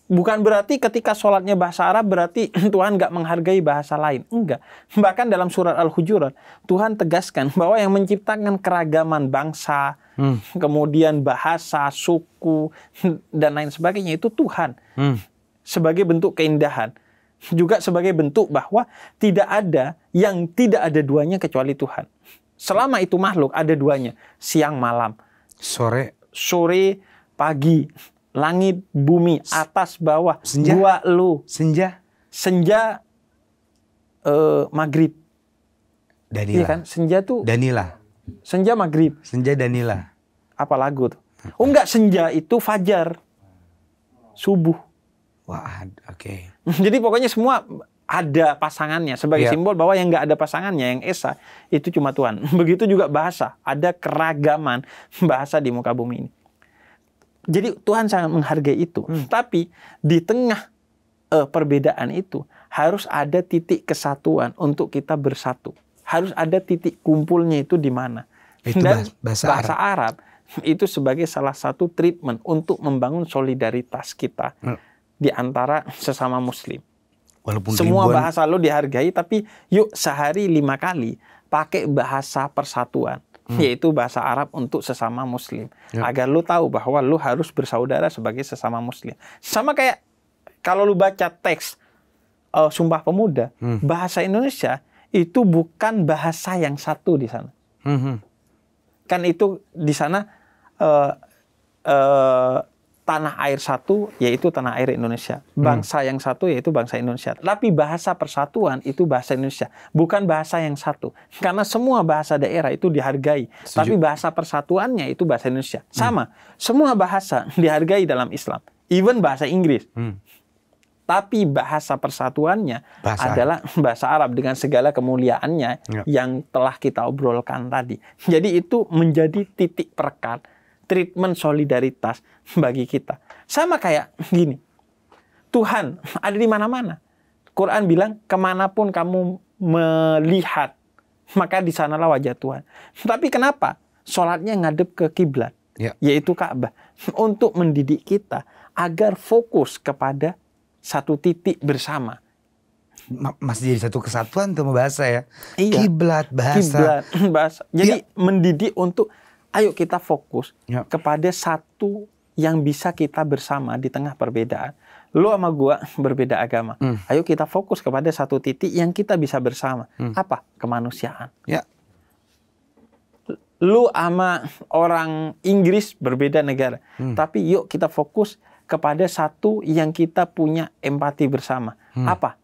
Bukan berarti ketika sholatnya bahasa Arab berarti Tuhan nggak menghargai bahasa lain. Enggak. Bahkan dalam surat Al-Hujurat, Tuhan tegaskan bahwa yang menciptakan keragaman bangsa, hmm. kemudian bahasa, suku, dan lain sebagainya itu Tuhan. Hmm. Sebagai bentuk keindahan. Juga sebagai bentuk bahwa tidak ada yang tidak ada duanya kecuali Tuhan. Selama itu makhluk ada duanya, siang malam. Sore. Sore, pagi, langit, bumi, atas, bawah, senja. gua, lu. Senja. Senja uh, maghrib. Danila. Iya kan? Senja tuh. Danila. Senja maghrib. Senja Danila. Apa lagu tuh? Oh enggak, senja itu fajar. Subuh. Wah, oke. Okay. Jadi pokoknya semua ada pasangannya sebagai yeah. simbol bahwa yang nggak ada pasangannya yang esa itu cuma Tuhan. Begitu juga bahasa, ada keragaman bahasa di muka bumi ini. Jadi Tuhan sangat menghargai itu. Hmm. Tapi di tengah uh, perbedaan itu harus ada titik kesatuan untuk kita bersatu. Harus ada titik kumpulnya itu di mana. Itu Dan bahasa, bahasa Arab. Arab itu sebagai salah satu treatment untuk membangun solidaritas kita hmm. di antara sesama muslim. Walaupun semua ribuan. bahasa lo dihargai, tapi yuk sehari lima kali pakai bahasa persatuan, hmm. yaitu bahasa Arab untuk sesama Muslim, yep. agar lo tahu bahwa lo harus bersaudara sebagai sesama Muslim. Sama kayak kalau lo baca teks uh, Sumpah Pemuda, hmm. bahasa Indonesia itu bukan bahasa yang satu di sana. Hmm. hmm. Kan itu di sana uh, uh, tanah air satu yaitu tanah air Indonesia. Hmm. Bangsa hmm. yang satu yaitu bangsa Indonesia. Tapi bahasa persatuan itu bahasa Indonesia, bukan bahasa yang satu. Karena semua bahasa daerah itu dihargai, tapi bahasa persatuannya itu bahasa Indonesia. Hmm. Sama, hmm. semua bahasa dihargai dalam Islam, even bahasa Inggris. Hmm. Tapi bahasa persatuannya bahasa adalah bahasa Arab dengan segala kemuliaannya ya. yang telah kita obrolkan tadi. Jadi itu menjadi titik perekat treatment solidaritas bagi kita. Sama kayak gini, Tuhan ada di mana-mana. Quran bilang, kemanapun kamu melihat, maka di sanalah wajah Tuhan. Tapi kenapa? Sholatnya ngadep ke kiblat, ya. yaitu Ka'bah. Untuk mendidik kita agar fokus kepada satu titik bersama masih jadi satu kesatuan tuh bahasa ya. Iya. Kiblat bahasa. Kiblat bahasa. Jadi ya. mendidik untuk ayo kita fokus ya. kepada satu yang bisa kita bersama di tengah perbedaan. Lu sama gua berbeda agama. Hmm. Ayo kita fokus kepada satu titik yang kita bisa bersama. Hmm. Apa? Kemanusiaan. Ya. Lu sama orang Inggris berbeda negara. Hmm. Tapi yuk kita fokus kepada satu yang kita punya empati bersama. Hmm. Apa?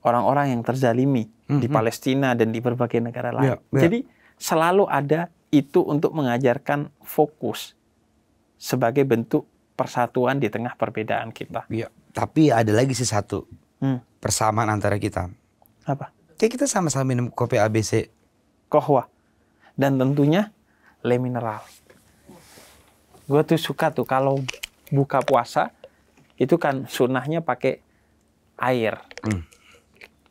Orang-orang yang terzalimi hmm. di hmm. Palestina dan di berbagai negara lain. Ya, ya. Jadi selalu ada itu untuk mengajarkan fokus sebagai bentuk persatuan di tengah perbedaan kita. Iya, tapi ada lagi sih satu hmm. persamaan antara kita. Apa? Kayak kita sama-sama minum kopi ABC. Kohwa. Dan tentunya le mineral. Gue tuh suka tuh kalau buka puasa itu kan sunnahnya pakai air. Hmm.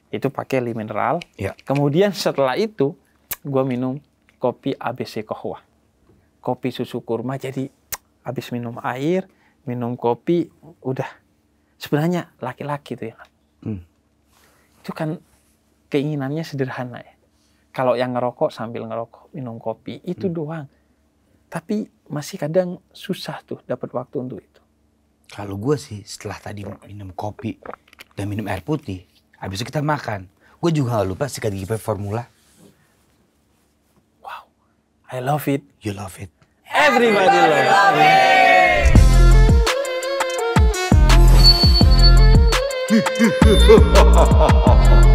Itu pakai le mineral. Ya. Kemudian setelah itu gue minum kopi ABC kohwa. Kopi susu kurma jadi habis minum air, minum kopi, udah. Sebenarnya laki-laki itu ya. Hmm. Itu kan keinginannya sederhana ya. Kalau yang ngerokok sambil ngerokok, minum kopi, itu hmm. doang. Tapi masih kadang susah tuh dapat waktu untuk itu. Kalau gue sih setelah tadi minum kopi dan minum air putih, habis itu kita makan. Gue juga gak lupa sikat gigi formula I love it. You love it. Everybody, Everybody loves it. it.